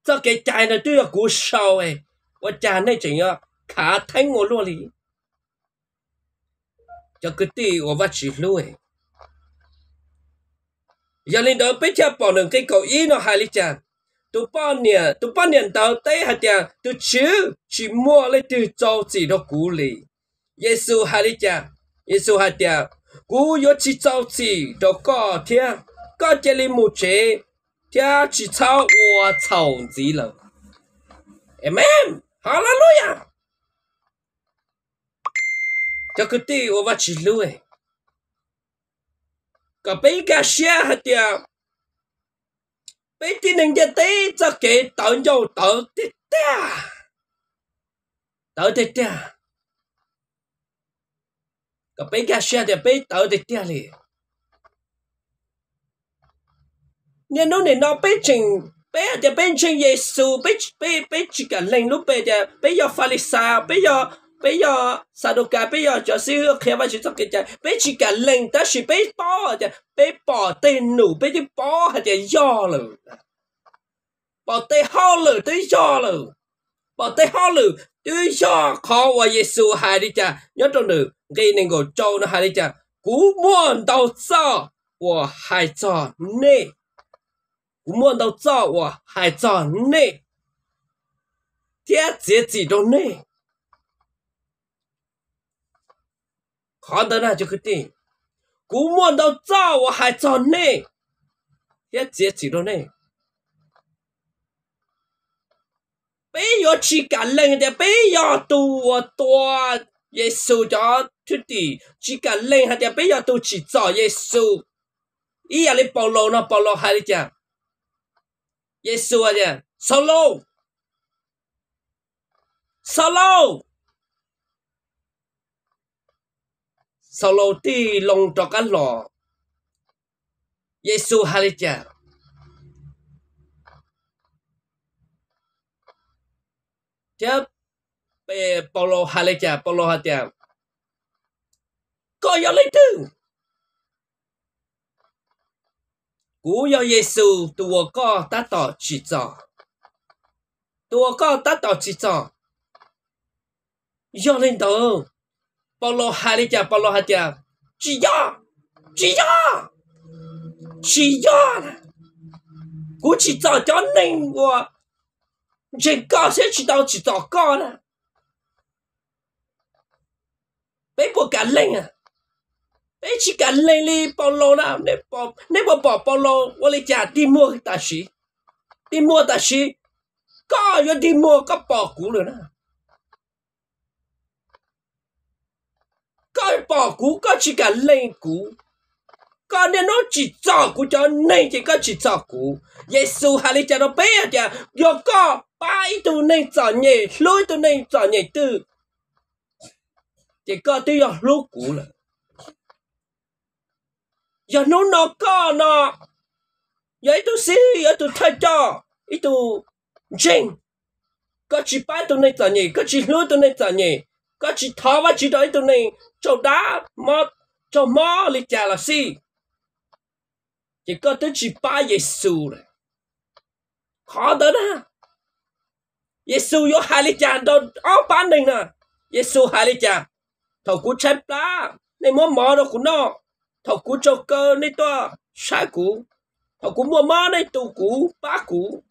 cho cái chai này tôi là cú sau ấy và chai này chỉ là khá thánh ngồi luôn đi cho cái tí của vắt chữ luôn ấy giờ lên đó bây giờ bỏ đường cái cầu ý nó hai lý chàng tu bao nhiêu tu bao nhiêu tao tới hạt chàng tu chứ chỉ mua lấy từ châu chỉ nó cũ lì Giêsu hai lý chàng Giêsu hạt chàng cú yo chỉ châu chỉ nó có thiên có chỉ lên một chế thiên chỉ châu hoa châu gì lắm Amen Hallelujah cho cái tiêu và chỉ lùi ka pe ka xia hết đi, pe ti nang cái te cho ke tao jo tao ti ta tao ti ta ka pe ka xia tia pe tao ti ta đi, nên nó này nó bé chừng bé thì bên chừng Giêsu bé bé bé chỉ cần lên lúc bé thì bé giờ Pharisee bé giờ bây giờ sao đâu cả bây giờ cho xí hứa khi mà chỉ tập cái chạy bây chỉ cả lên ta chỉ bây bỏ chạy bây bỏ tên nụ bây chỉ bỏ hả chạy do lử bỏ tên ho lử tới do lử bỏ tên ho lử tới do khó và Giêsu hài đi chạy nhớ trong nữ cái nên gọi châu nó hài đi chạy cú muốn đầu sao của hai trò nê cú muốn đầu sao của hai trò nê thiết chế chỉ đâu nê khó 得那就个地，古莫都造我还造呢，也接几多呢？bây giờ chỉ cần lên bây giờ tôi tôi Giêsu cho thứ gì chỉ cần lên thì bây giờ tôi chỉ cho Giêsu ý là lấy bảo lộ nó bảo lộ hay là Giêsu à chứ solo solo sau lâu ti lòng trọ cán lò Giêsu Halicha chấp bê bè Paulo Halicha Paulo Halicha có gió lấy tư cú gió Giêsu tua có ta tỏ chỉ trò tua có ta tỏ chỉ trò gió lên đầu Paulo halicha Paulo hacha chỉ do chỉ do chỉ do cú chỉ cho cho nên của chỉ có sẽ chỉ đâu chỉ cho nè bé bộ cả lên à bé chỉ cả lên đi Paulo nè nè bỏ nè bỏ bỏ Paulo tôi lấy trả đi mua ta xí đi mua ta xí có rồi đi mua có bỏ cũ rồi nè cái bỏ cú có chỉ cả lên cú có nên nó chỉ cho cú cho nên chỉ có chỉ cho cú Giêsu hà lý cha bé à cha do có ba ít tu nên cho nhẹ lối tu nên cho nhẹ tư chỉ có tư do lối cú là giờ nó nó có nó giờ tu sĩ giờ tu thay cho ít tu chinh ba tu nên cho nhẹ có chỉ lối có chỉ thọ và chỉ đợi tụi này cho đá mà cho mò lì chả là si chỉ có tới chỉ ba Giêsu này khó tới đó Giêsu yo hai lì chả đâu ó bán đình nè Giêsu hai lì chả thầu cú chép lá nên mua mò đâu cũng nọ thầu cú cho cơ nên to sai cú thầu cú mua mò nên tụ cú ba cú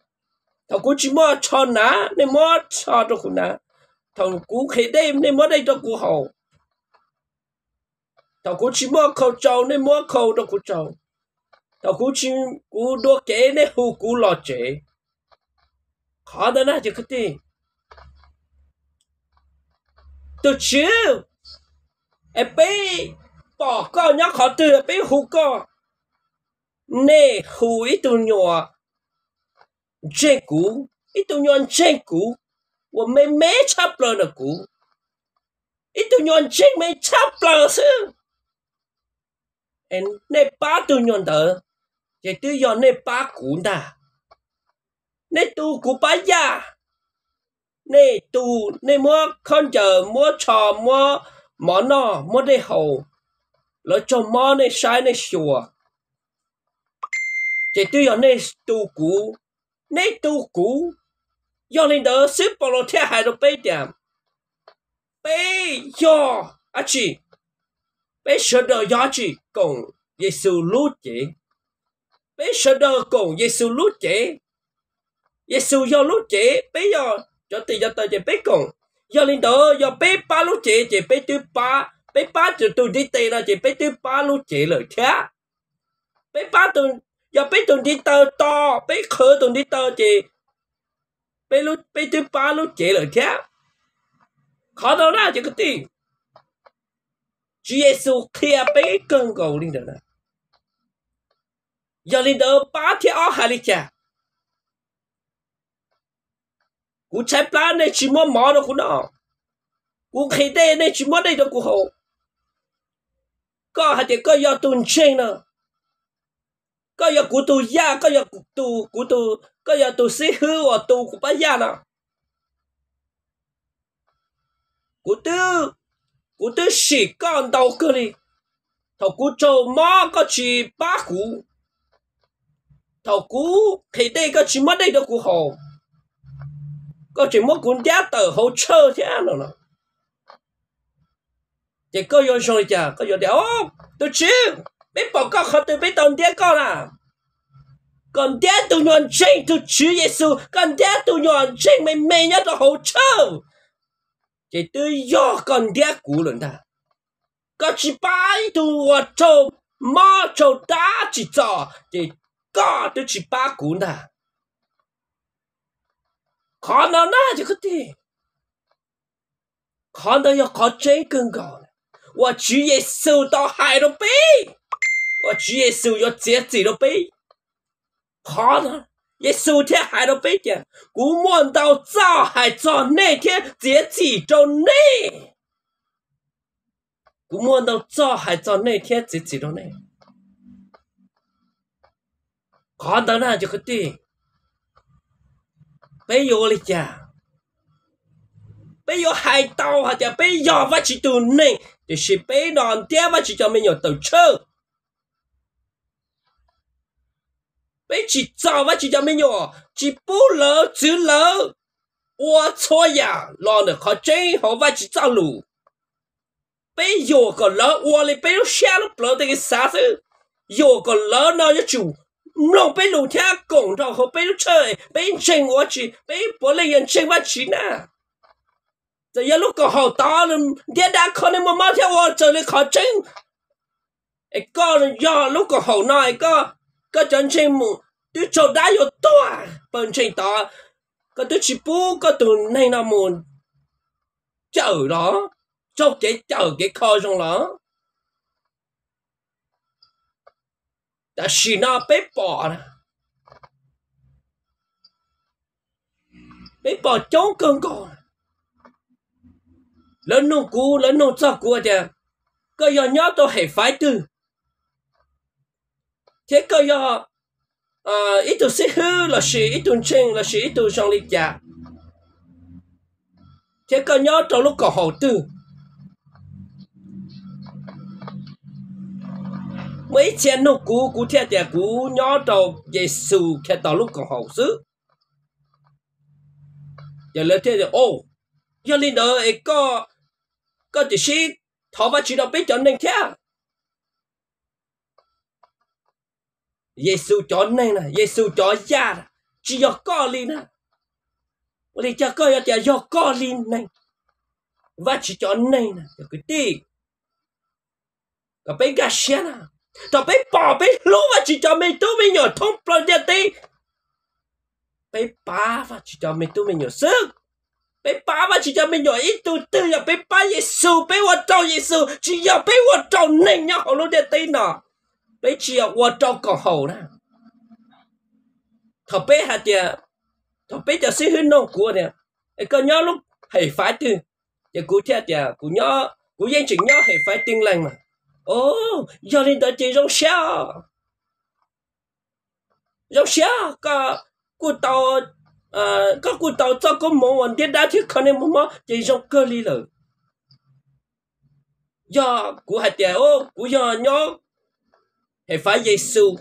thầu cú chỉ mua cho ná nên mua cho đâu cũng ná thằng cú khi đêm nên mới đây cho cú hậu thằng cú chỉ mua khẩu trâu nên mua khẩu cho cú trâu thằng cú chỉ cú đua kế nên hù cú lò chế khó đó na chứ cái gì tôi chịu em bé bỏ con nhá khó từ bé hù con nè hù ít tụi nhỏ trên cú ít tụi nhỏ trên cú 我没没差不了那股，一度年轻没差不了是，哎，那八度年的，也都要那八股的，那都股八呀，那都那么看着么炒么么那么的好，了就么那啥那说，也都要那都股，那都股。chị, 要领导是保罗天海的背点，背要阿去，背神的要去共耶稣路子，背神的共耶稣路子，耶稣要路子，背要 cho tiền cho tôi chỉ biết cùng do lên đó do bé ba lúc chị chị bé thứ ba bé ba từ từ đi tiền là chị bé thứ ba lúc chị lời thế bé ba từ do bé từ đi tơ to bé khử từ đi tơ chị pelo pelo palo chế lợi khác khó đâu ra chứ cái gì Jesus kia bé cơn cầu linh đó linh đó ba thế ở hà li cha cú chạy plan này chỉ muốn mò nó cú nó cú khi đây chỉ muốn đây đó cú hồ có hạt thì có do tuần trên có giờ cụ tu ya có giờ cụ tu cụ tu có giờ tu sĩ hư và tu cụ bá ya nè cụ tư cụ tư sĩ con đầu cơ đi thầu cụ châu má có chỉ ba cụ thầu cụ thì đây có chỉ mất đây đâu cụ hồ có chỉ mất cụ giá tờ hồ chơ thế nào nè chỉ có giờ xong chả có giờ đéo tôi chịu 别报告合同被爹告了！干爹都员全都去耶稣，干爹都员全没每人都好臭。这都要干爹鼓轮的。搞几摆吨我做，没做大几做，这搞都几八过的。看到那几个的，看到要靠这更高了，我直接稣到海龙杯。我主耶穌要這字都俾，看啊！耶穌天還都俾嘅，古望到早還早那天這字都內，古望到早還早那天這字都內，看到那就可對，沒有了呀。bây giờ hai tàu hoặc là bây giờ và chỉ tụ này thì sẽ bây đòn tiếp và chỉ cho mình nhiều tàu chơi 被起早吧起家没有，起不了只了，我错呀，老的可真好吧起早路，被有个老我哩被下了不得个啥事，有个老那一住。弄被路天拱到和被车被整我去，被玻璃人整我去呢。这一路搞好大了，爹爹可能妈妈天我这里考证，一个人要路搞好那一个。ก็จนชิมุ tôi cho đá yo to bên à? trên to có tôi chỉ bố có từ này nó muốn chờ đó cho cái chờ cái kho trong đó ta xì nó bị bỏ bị bỏ trong cơn còn lớn nông cú lớn nông sao cú chứ cái giờ nhớ tôi hãy phải từ thế cái giờ ờ ít tu sĩ là sĩ ít tu chân là sĩ ít tu trong lịch giả dạ. thế cơ nhớ trong lúc hậu tư mấy chén nó cú cú thiệt tiệt cú nhớ trong giê xu khi tao lúc còn hậu xứ giờ lấy thế ô giờ linh đó ấy có có chỉ sĩ thọ và chỉ biết cho nên thế à? Giêsu cho nên nè Giêsu cho ra chỉ cho có linh nè và thì cho coi cho cho có linh này và chỉ cho nên nè cho cái gì có bé gà xe nè cho bé bỏ bé lú và chỉ cho mình tu mình nhỏ thông pro địa tí bé ba và chỉ cho mình tu mình nhỏ sức bé ba và chỉ cho mình nhỏ ít tu tư là bé ba Giêsu bé hoạt trâu Giêsu chỉ cho bé hoạt trâu nên nhau họ luôn địa tí bây giờ qua cho còn hầu đó thọ bé hạt giờ thọ bé giờ xí hư nông của nè cái con nhớ lúc hãy phải từ giờ cú chết giờ cú nhớ cú dân chỉ nhớ hãy phải tiếng lành mà ô giờ nên tới chỉ rong xéo rong xéo cả cú tàu à các cú tàu cho có món ăn đi đã thiết khăn nên mà chỉ rong cơ li rồi giờ cú hạt giờ ô cú giờ nhớ hệ phá Giêsu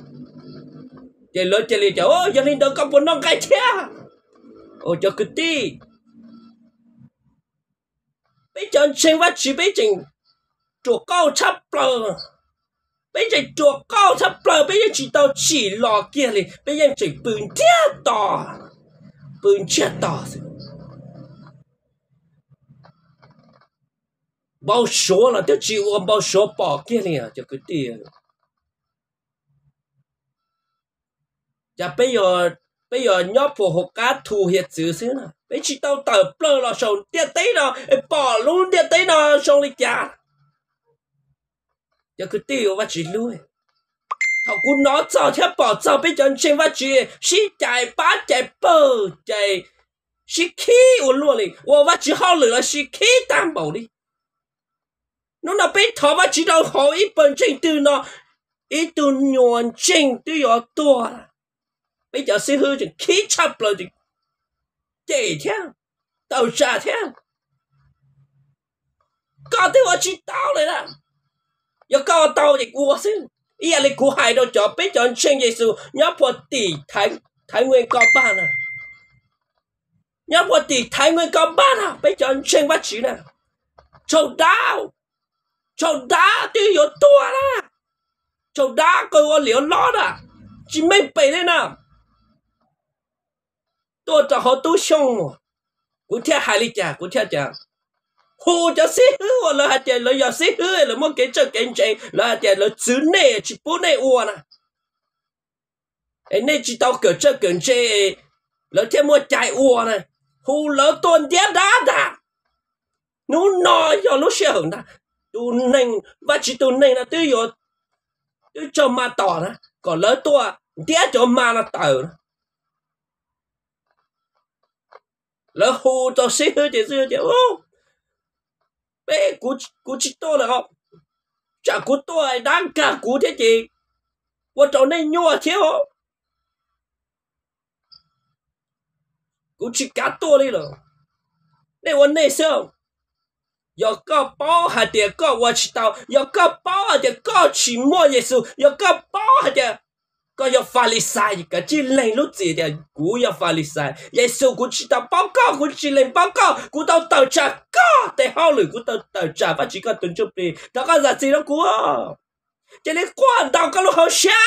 chạy lối chơi liền chạy ô giờ lên đâu có bốn non cái cha ô cho cứ đi bây giờ xem vắt chỉ bây giờ chuột cao chắp bờ, bây giờ chuột cao chắp bờ, bây giờ chỉ tao chỉ lò kia liền bây giờ chỉ bùn chia tỏ bùn chia tỏ bao số là tiêu chịu bao số bỏ kia liền cho cứ tiền จะไปอยู่ไปอยู่ยอดผู้หกกาทูเหตุซื้อซื้อนะไปชิตเอาเติบเปลือเราส่งเตี้ยเต้ยเราไอ้ป่อลุงเตี้ยเต้ยเราส่งเลยจ้าจะคือตี้ว่าจีลุยเขากูน้อเจ้าแค่ป่อเจ้าไปจนเชื่อว่าจีชิใจป้าใจเปิดใจชิคีอุลุ่ยเลยว่าว่าจีเขาเหลือชิคีตามบ่ดินู่นน่ะไปถอว่าจีเราขออีเปิ้ลจริงตื่นเนาะอีตุนยวนจริงตื่นอยู่ตัวละ bây giờ sư hư thì khí chấp rồi thì để thế đầu ra thế có thế mà chỉ tao này là giờ có tao thì qua xin ý là cụ hại đồ cho bây giờ chân giêsu nhớ bỏ tỷ thái thái nguyên có ba nè nhớ bỏ tỷ thái nguyên có ba nè bây giờ chân bắt chỉ nè chầu đau chầu đá tiêu yếu tua nè chầu đá coi qua liều lót à chỉ mấy bảy lên nào tôi cho họ tu xong cũng theo hai lý cha cũng theo cha hồ cho xí hư hồ là hạt chè là giờ xí hư là muốn cái cho cái chè là hạt chè là chữ nè chữ bố nè uo nè anh nè chỉ tao cỡ cho cái chè là thêm mua chạy uo nè hồ là tuần đĩa đá đá nó nọ giờ lúc xe hưởng nè tu nành và chỉ tu nành là tư yo tư cho ma tỏ nè còn lỡ tua đĩa cho ma nó tờ nè 然后到谁喝点谁喝点哦，哎，估估计多了哦，这估多还难干估的的，我找那牛啊天哦，估计干多了了，那我那时候。要个包还得个我知道，要个包还得个去摸耶稣，要个包还得。ก็ยาฟาลิไซก็จีเลนรู้จีเดียกูยาฟาลิไซยาสูกูชิตาป้องก็กูจีเลนป้องก็กูต้องเต่าจักก็แต่ห้องหรือกูต้องเต่าจักว่าจีก็ตุนจุบดีแล้วก็จะจีแล้วกูจะเล่นกวนเต่าก็รู้เขาชา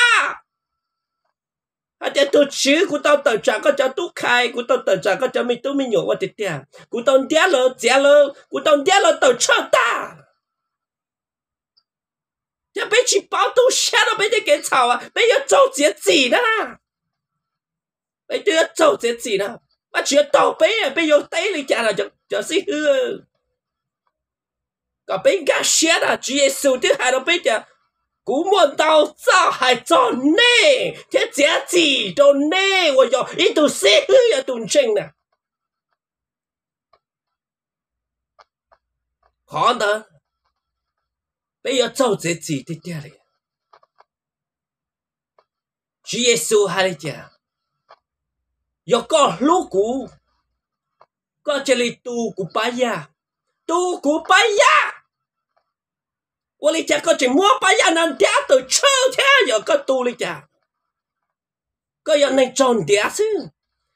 อาจจะตัวชื่อกูต้องเต่าจักก็จะตุ้ใครกูต้องเต่าจักก็จะมีตุ้มีหยกว่าติดเดียกูต้องเดียเลยเดียเลยกูต้องเดียเลยเต่าชาตา要被去包都下都被你给炒啊，被要做自己的啦，被都要做自己的，把全倒背啊，被要带你家了就就是去，搞被干些了，主耶稣的还都被讲。古莫到早还早呢，这假期到呢，我要一度死去也动情呢。好的。bây giờ cháu sẽ chỉ thế kia này Chúa Giêsu hay là chả giờ có lúc cũ có chỉ là tu của bà già tu của bà già 我哩家个只摸把伢人嗲都抽天有个多哩家，个要能种点事，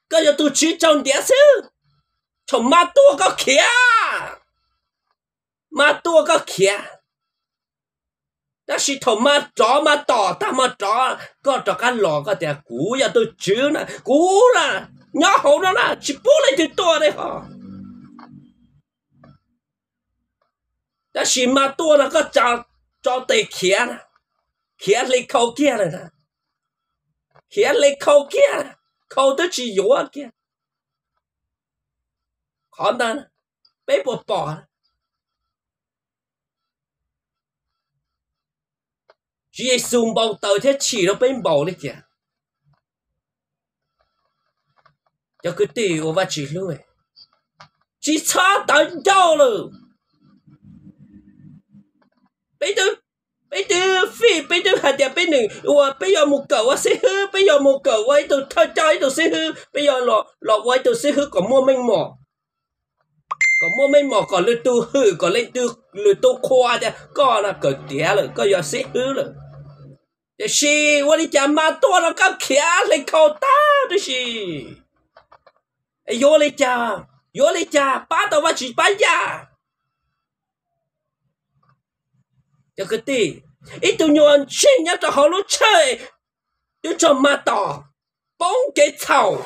个要都去种点事，从马多个看，马多个看。那是头嘛早嘛大，他嘛早，个早个老个点古呀都久呢，古啦，伢好了啦，是不来就多的哈。那是嘛多那个早早得钱了，钱来靠钱了呢，钱来靠钱了，靠得起有啊钱，好难，被不饱了。主耶穌冇到一次都俾冇呢嘅，有佢對我話住路嘅，只差等到了，俾到俾到飛，俾到下掉俾你，我話俾有冇狗啊先去，俾有冇狗喺度偷走喺度先去，俾有落落位度先去咁冇明冇。còn mua mấy mò còn lên tu hư còn lên tu lên tu khoa chứ có là cởi tía rồi có giờ xếp hư rồi 这是我的家妈多了个钱来靠打的是，哎呦嘞家，呦嘞家，把到我去搬家，这个对，一头牛去人家做好路车，就这么大，帮给草。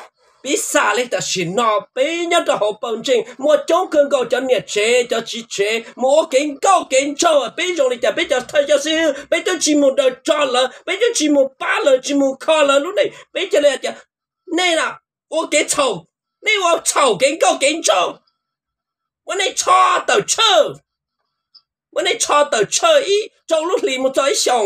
bí xa lên ta chỉ nó bị nhớ cho họ bông chinh mua chống cơn cầu cho nhiệt chế cho chỉ chế mua kính cầu kính cho bí dùng đi ta bị cho thay cho xin bí cho chỉ một đời cho lỡ bị cho chỉ một ba lỡ chỉ một kho lỡ lúc này bị cho lại ta nên là ô cái chầu nên ô chầu kính cầu kính cho vấn đề cho tàu chơi vấn đề cho tàu chơi ý trong lúc lì một trái xong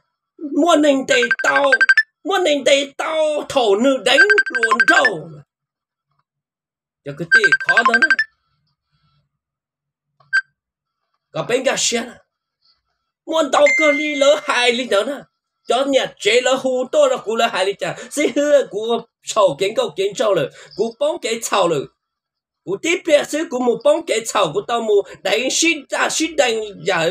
muốn anh tây tao muốn anh tây tao thổ nữ đánh luôn trâu cho cái tì khó đó nè có bên gà xe nè à? muốn tao cơ li lỡ hai li đó nè cho nhà chế lỡ hù tôi là cú lỡ hai li chả xí hư cú sầu kiến cầu kiến sầu lỡ, cú bóng cái sầu lỡ, cú tiếp theo xứ cú mù bóng cái sầu cú tao mù đánh xin ta xin đánh giả dạ,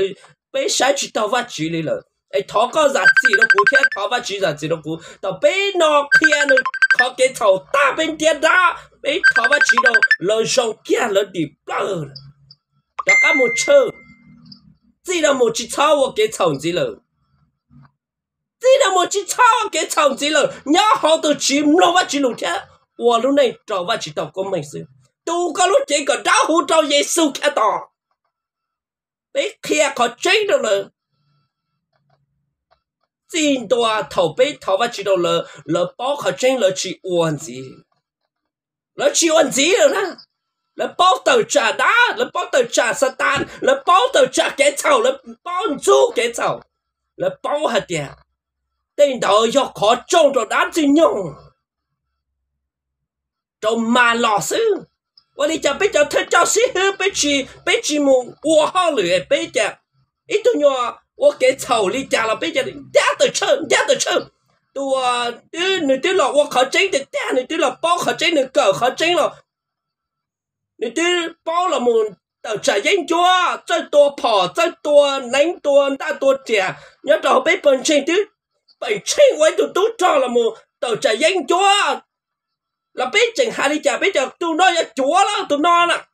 bế sai chú tao vắt chú lỡ 诶，他个日子都古天，他把主日子都古，到被那天了，他给头大变天大，被他把主到楼上见了地不了，大家没吃，这都没去炒我给虫子了。这都没去炒给虫子了，伢好多吃，那我吃六天，我路内找我吃到个没事，都搞了这个，然后找耶稣看到，被看可追着了。真多啊！头被头发知道了，了包可真了去问子，了去问子了呢。了包头炸弹，了包头炸实弹，了包头炸给草，了包住给草，了包下点，等到要考中着难子用，就骂老师。我哋就俾就听教师去俾住俾住冇我好累，俾只，一度我。我给草里加了别家的，家的称，家的称。tôi đi nửa tiếng là tôi khó tránh được ta nửa tiếng là bao khó tránh được cờ khó tránh là nửa tiếng bao là một tàu trả danh cho cho tôi bỏ cho tôi nánh tôi ta tôi trẻ nhớ trò bé bận trên thứ bảy trên quay tụi tôi cho là một tàu trả danh cho là bé chẳng hai đi trả bé chẳng tôi nói là chúa là tôi nói là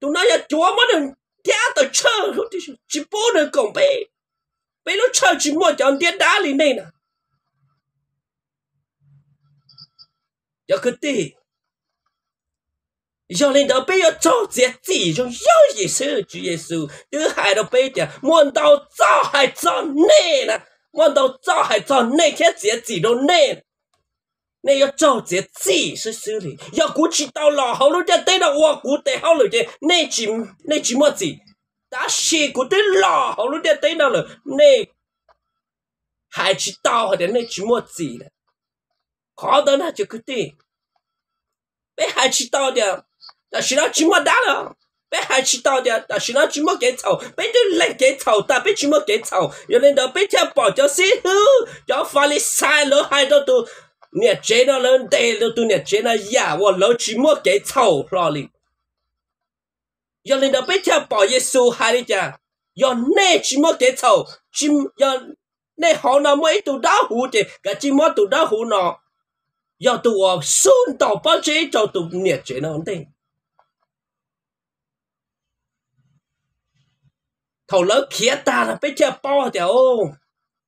tôi nói là chúa mới 天都吃，我的是只不能讲呗，被了吃只么讲点哪里内呢？要个对，要领导被要找自己，要要耶稣，主耶稣，要害到被的，莫到找还找内呢，莫到找还找内，天自己都内。你要做这技术 xử 理，要估计到老好了的，对了，我估得好了的，你只你只么子，但是估得老好了的，对了，你还知道好的，你只么子了，好的那就可对，没还知道的，但是那只么大了。bé hai chỉ tao đi ta xin nó chỉ mất cái thầu bé đi lên cái thầu ta bé chỉ mất cái thầu rồi lên đó bé theo bỏ cho xí hư cho phải sai lỡ hai đâu nè chế nó lên tê nó tu nè chế nó giả và lỡ chỉ mua cái thầu lo li giờ lên đó biết cha bỏ Giêsu hai đi cha giờ nè chỉ mua cái thầu chỉ giờ nè họ nó mới tu đó hú chứ cả chỉ mua tu đó hú nó giờ tu ở sun tàu bao chế cho tu nè chế nó tê thầu lỡ kia ta là biết cha bỏ thì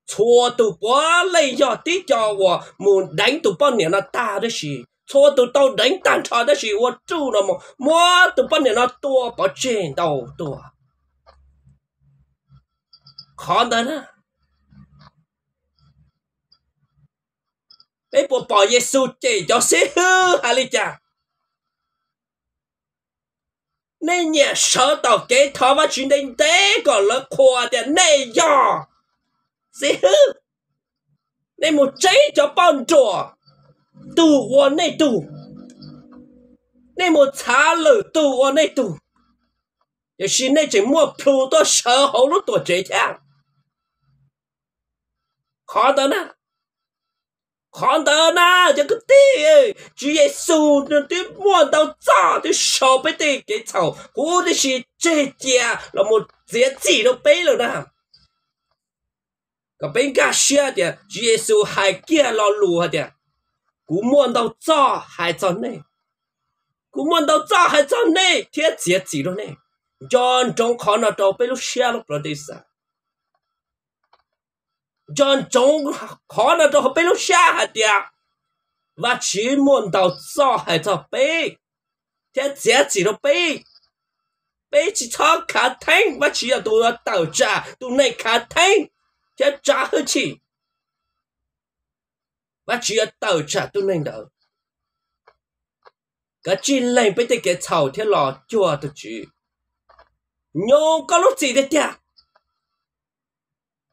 错都把累呀，的家伙，我人都把你那大的是，错都到人当差的是，我走了嘛，我都把你那多把见到多，可能呢？哎，不把耶稣这叫谁好哈里家？那年收到给他们去那那个人夸的那样。dễ hư này một cháy cho bọn trò tù ô này tù này một xá lử tù ô này tù giờ xin này chỉ mua phù to sở hữu lúc tuổi trẻ chàng khó tớ nè khó tớ nè cho cái tí chỉ giê xu nè, tí mua tao cho tí sầu bế tí cái chậu cú tí xì chê chè là một dĩa chỉ đâu bế rồi nè 个边个写的，主耶稣还见了路的，古莫到早还早呢，古莫到早还早呢，天节几了呢，john trong khó nó trong bên lúc xe lúc rồi đi xa john trong khó nó trong bên lúc xe hạt tiệt và chỉ muốn đào cho hay cho bé thế dễ chỉ nó bé bé chỉ cho khả thanh và chỉ là tụi nó tạo trả tụi này khả chép trả hư chi mà chỉ ở tàu trả tu nên đỡ cái chi lên bây giờ cái thầu thế lò chùa tu chỉ nhô có lúc gì đấy ta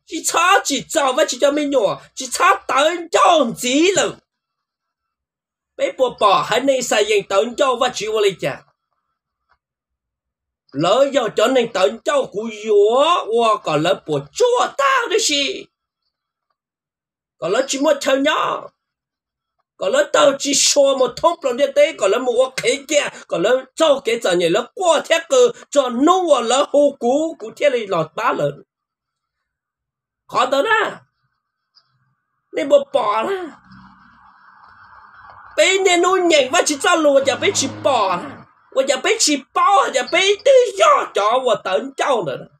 chỉ 差 chỉ giàu và chỉ cho mình nhỏ chỉ 差 tấn trọng gì rồi bây bộ bỏ hai nên xài dành tấn trọng và chỉ vô lý chẳng lỡ giờ cho nên tận châu của gió qua còn lỡ bùa chúa tao đấy gì còn lỡ chỉ muốn chơi nhau còn lỡ tao chỉ xua một thông lòng như thế còn lỡ một cái kia còn lỡ cho cái giờ này lỡ qua thế cơ cho nó và lỡ hô cú của thế này lọt ba lần khó tới đó nên bỏ bỏ ra bây giờ nó nhảy và chỉ ra lùa chả bên chỉ bỏ ra 我就被细胞，我就被地下叫我等叫的了。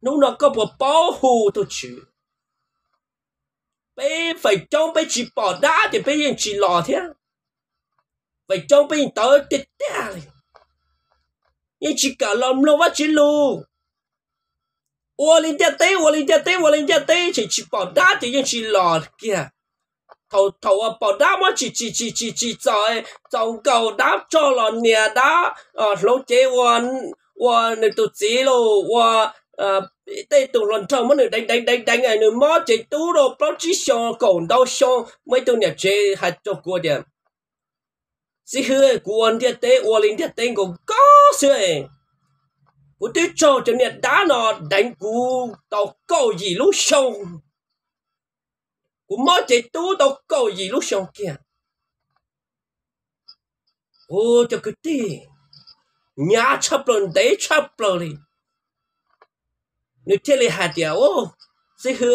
侬那个不保护都去，被肥中被细胞打的被人去老天，肥中被人打的打了，人去搞老老我去路。我人家对，我人家对，我人家对，去去报答的人去老了。头头啊宝那么起起起起起在糟糕打错了你打啊老姐我我你都知喽我呃 đây tụ lần trâu mới đánh đánh đánh đánh này nữa mà chỉ tú đồ bao chỉ xong còn đâu xong mấy tụ nhà chế hạt cho cô điểm si hư cuốn thiết tế uo linh thiết tế cũng có sưởi cho cho nhà đá đánh cú tàu câu gì lúc xong cũng mới chỉ tú đâu có gì lúc xong kia ô cho cái tí nhà chấp lần đấy chấp lần đi nếu thế là hạt điều ô sẽ hư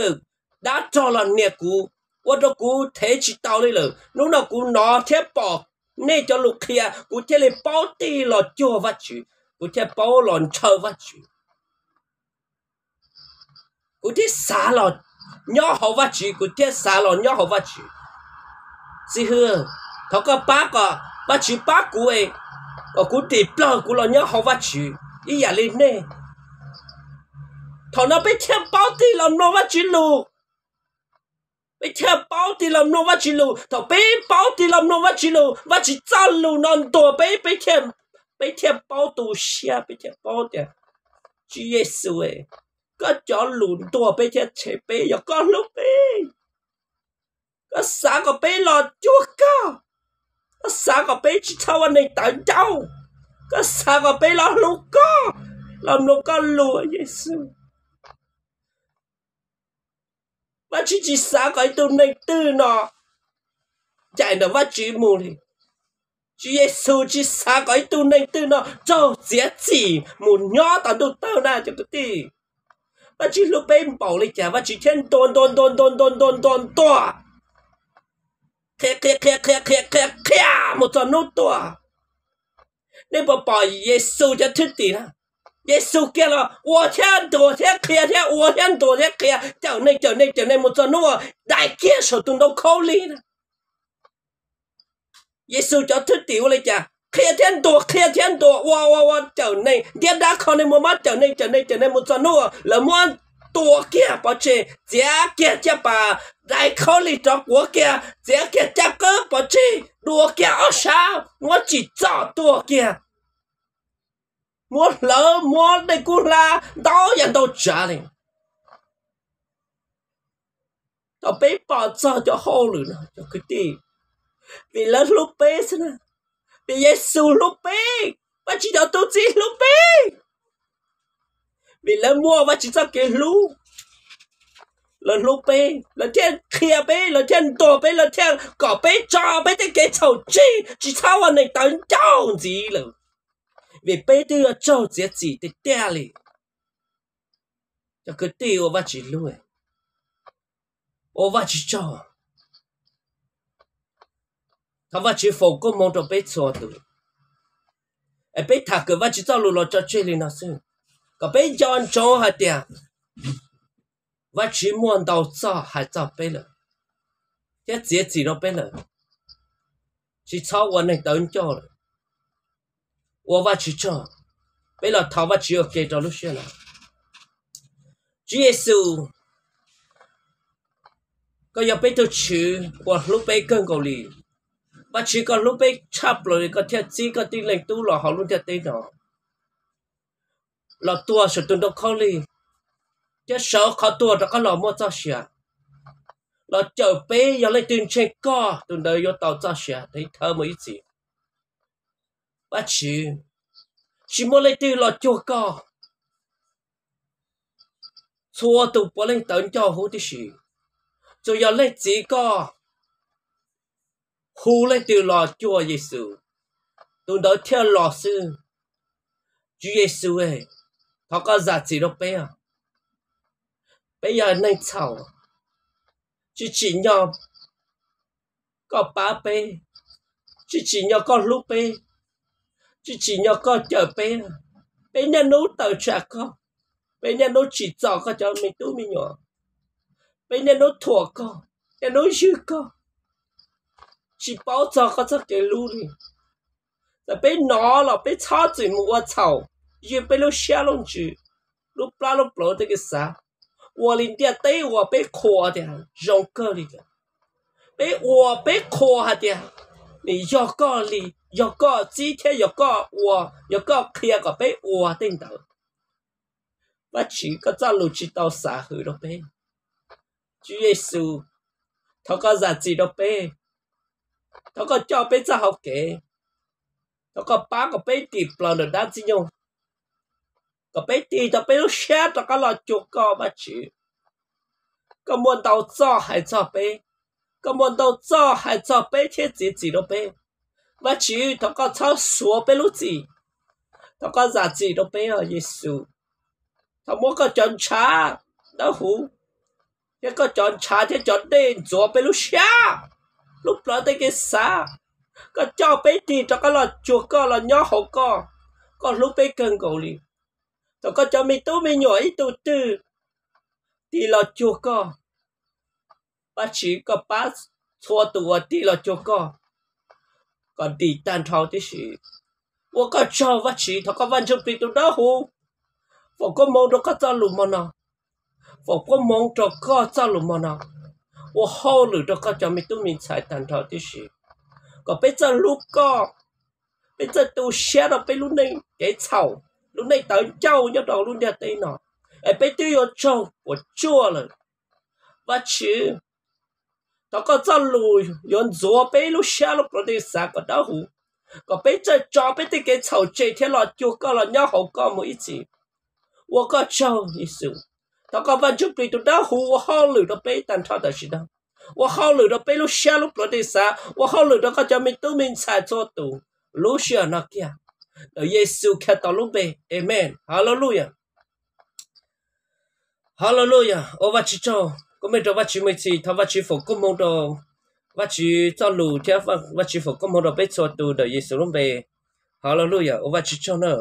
đã cho là nè cú ô đó cú thế chỉ tao đi rồi lúc nào cú nó thế bỏ nên cho lúc kia cú thế là bao tí là chưa vắt chữ cú thế bao lần chờ vắt chữ cú thế xả là nhớ hậu vật chỉ của tiết xa lo nhớ hậu vật chỉ si hư thằng có ba có ba chỉ ba cú ấy có cú đi plon cú lo nhớ hậu vật chỉ ý giả lên nè thằng nó bị thêm bao tí làm nó vật chỉ luôn, bị thêm bao tí làm nó vật chỉ luôn, thằng bị bao tí làm nó vật chỉ luôn, vật chỉ chân lù non tổ biết bị thêm biết thêm bao tu xia biết thêm bao tiền Chúa Giêsu ấy ก็จอหลุนตัวไปเช็ดเฉไปอย่าก็ลุกไปก็สาก็ไปหลอดจุกก็ก็สาก็ไปชิชาวันในตันเจ้าก็สาก็ไปหลอดลุกก็หลอดลุกก็ลัวเยซูว่าชิจิสาก็ไอตัวในตื่นเนาะใจเนาะว่าจีมูเลย Chúa Giêsu chỉ xa gói tu nên tư nó cho dễ chỉ muốn nhỏ tao đủ tao na cho cái gì và chỉ lúc bên bảo lấy chả và chỉ thiên đồn đồn đồn đồn đồn đồn đồn to khe khe khe khe khe khe khe một trận nốt to nên bảo bảo Giêsu cho thích gì nè Giêsu kia khe, chào này chào này chào này một trận nốt đại kia số tụng đâu khâu lên Giêsu cho thích tiểu lấy chả kia thiên đồ kia thiên đồ, wa wa wa trở nên dia đã con nên mua mắt trở nên trở nên trở nên một trận nữa là mua đồ kia bảo chế giá kia cha bà đại khâu lý cho của kia giá kia cha cơ bảo chế đồ kia ở sao mua chỉ cho đồ kia mua lỡ mua đây cũng là đó nhận đồ trả liền tao bị bỏ cho cho hô lửa cho cái gì vì lớn lúc bé xem nào Yesu bê, Và chỉ đó tu chi bê, Vì là mua và chỉ cho cái lu. Là bê, Là thiên kia bê. Là thiên tổ bê. Là thiên cỏ bê cho bê. Thế cái chầu chi. Chỉ sao anh này tấn trọng gì là. Vì bê tư là chầu gì gì. Thế tè lì. Cho cứ tiêu và chỉ lùi. Ô và chỉ chầu. 他话去火锅忙着被抓到，哎，被他个话去走路了，在这里那是，个被叫人抓下的，我去摸到早还早被了，一截截了被了，去操我那等叫了，我话去抓，被了他话只有给着路线了，主耶稣。ก็ยังไปตัวชื่อว่าลูกไปเกินเกาหลี bà chỉ có lúc bê chắp rồi có thiệt chỉ có tin lệnh tu lọ họ luôn thiệt tên đó lọ tua sẽ tuần đâu khó li chứ sợ khó tua đó có lọ mua cho xia lọ chờ bê giờ lấy tiền trên co tuần đời vô tàu cho xia thấy thơ mới gì bà chỉ chỉ mua lấy tiền lọ chua co chua tụ bỏ lên tấn cho hú tí gì, rồi giờ lấy chỉ co khu lên từ lò chúa Giêsu tôi đó theo lò sư chúa Giêsu ấy thọ có giá trị đâu bây à, bây giờ nên chào chỉ chỉ nhau có ba bê chỉ chỉ nhau có lúc bê chỉ chỉ nhau có chờ à, bê nhà nấu tàu chả có bê nhà nấu chỉ cho có cho mình tu mình nhỏ bê nhà nấu thuở có nhà nấu sư có chỉ bảo cho cái cái cái lũ đi là bị nó là bị cha chỉ mua chảo giờ bị lũ xe lông chữ lũ bla lũ bla cái 啥我连点对我被夸的容个里的，被我被夸的，你要个你要个今天要个我要个开个被我顶到，不去个走路去到啥去了呗？主耶稣，他个日子了呗？nó có cho bé ra học kể nó có bán có bé tìm lòng được đá gì nhau có bên tìm bé bên share cho các lọ chuột có mà chỉ có muốn đầu cho hay cho bé, có muốn đầu cho hay cho bé thiết gì gì đó bên mà chỉ nó có cho số bên lúc gì nó có giả gì đó bên ở Giêsu nó muốn có chọn cha nó hú cái có chọn cha thì chọn đen cho bé lúc share lúc đó tới cái xa có cho bé đi cho cái là chuột có là nhỏ hậu có còn lúc bé cần cầu liền rồi có cho mi tu mi nhỏ ít tu tư thì là chuột có bác sĩ có ba thua tù thì là chuột có còn đi tan thao thì chỉ 我个叫我起，他个完全比都那好。我个梦到个走路么呢？我个梦到个走路么呢？我好了的个叫没都没才谈到的是，个别这路个，别这都写了被路内给吵，路内等叫要到路内对呢，哎，别都要做，我做了，我去，那个这路用左边路写了不对三个大户，个别这左边的给吵，这天了就搞了，然后搞么一起，我个叫一首。ta có văn chúc tùy tụi đó hù và hao lử đó bế tàn thoát tại đó và hao lử đó bế lúc xa lúc đó đi xa và hao lử đó có cho mình tu mình xa cho tù lúc xa nó kìa, đó Giêsu kia tao lúc bế Amen Hallelujah Hallelujah ô và chỉ cho có mấy đó và chỉ mấy gì thao và chỉ phục cũng mong đồ và chỉ cho lù theo và chỉ phục cũng mong đồ bế cho tù đó Giêsu lúc bế Hallelujah ô và chỉ cho nó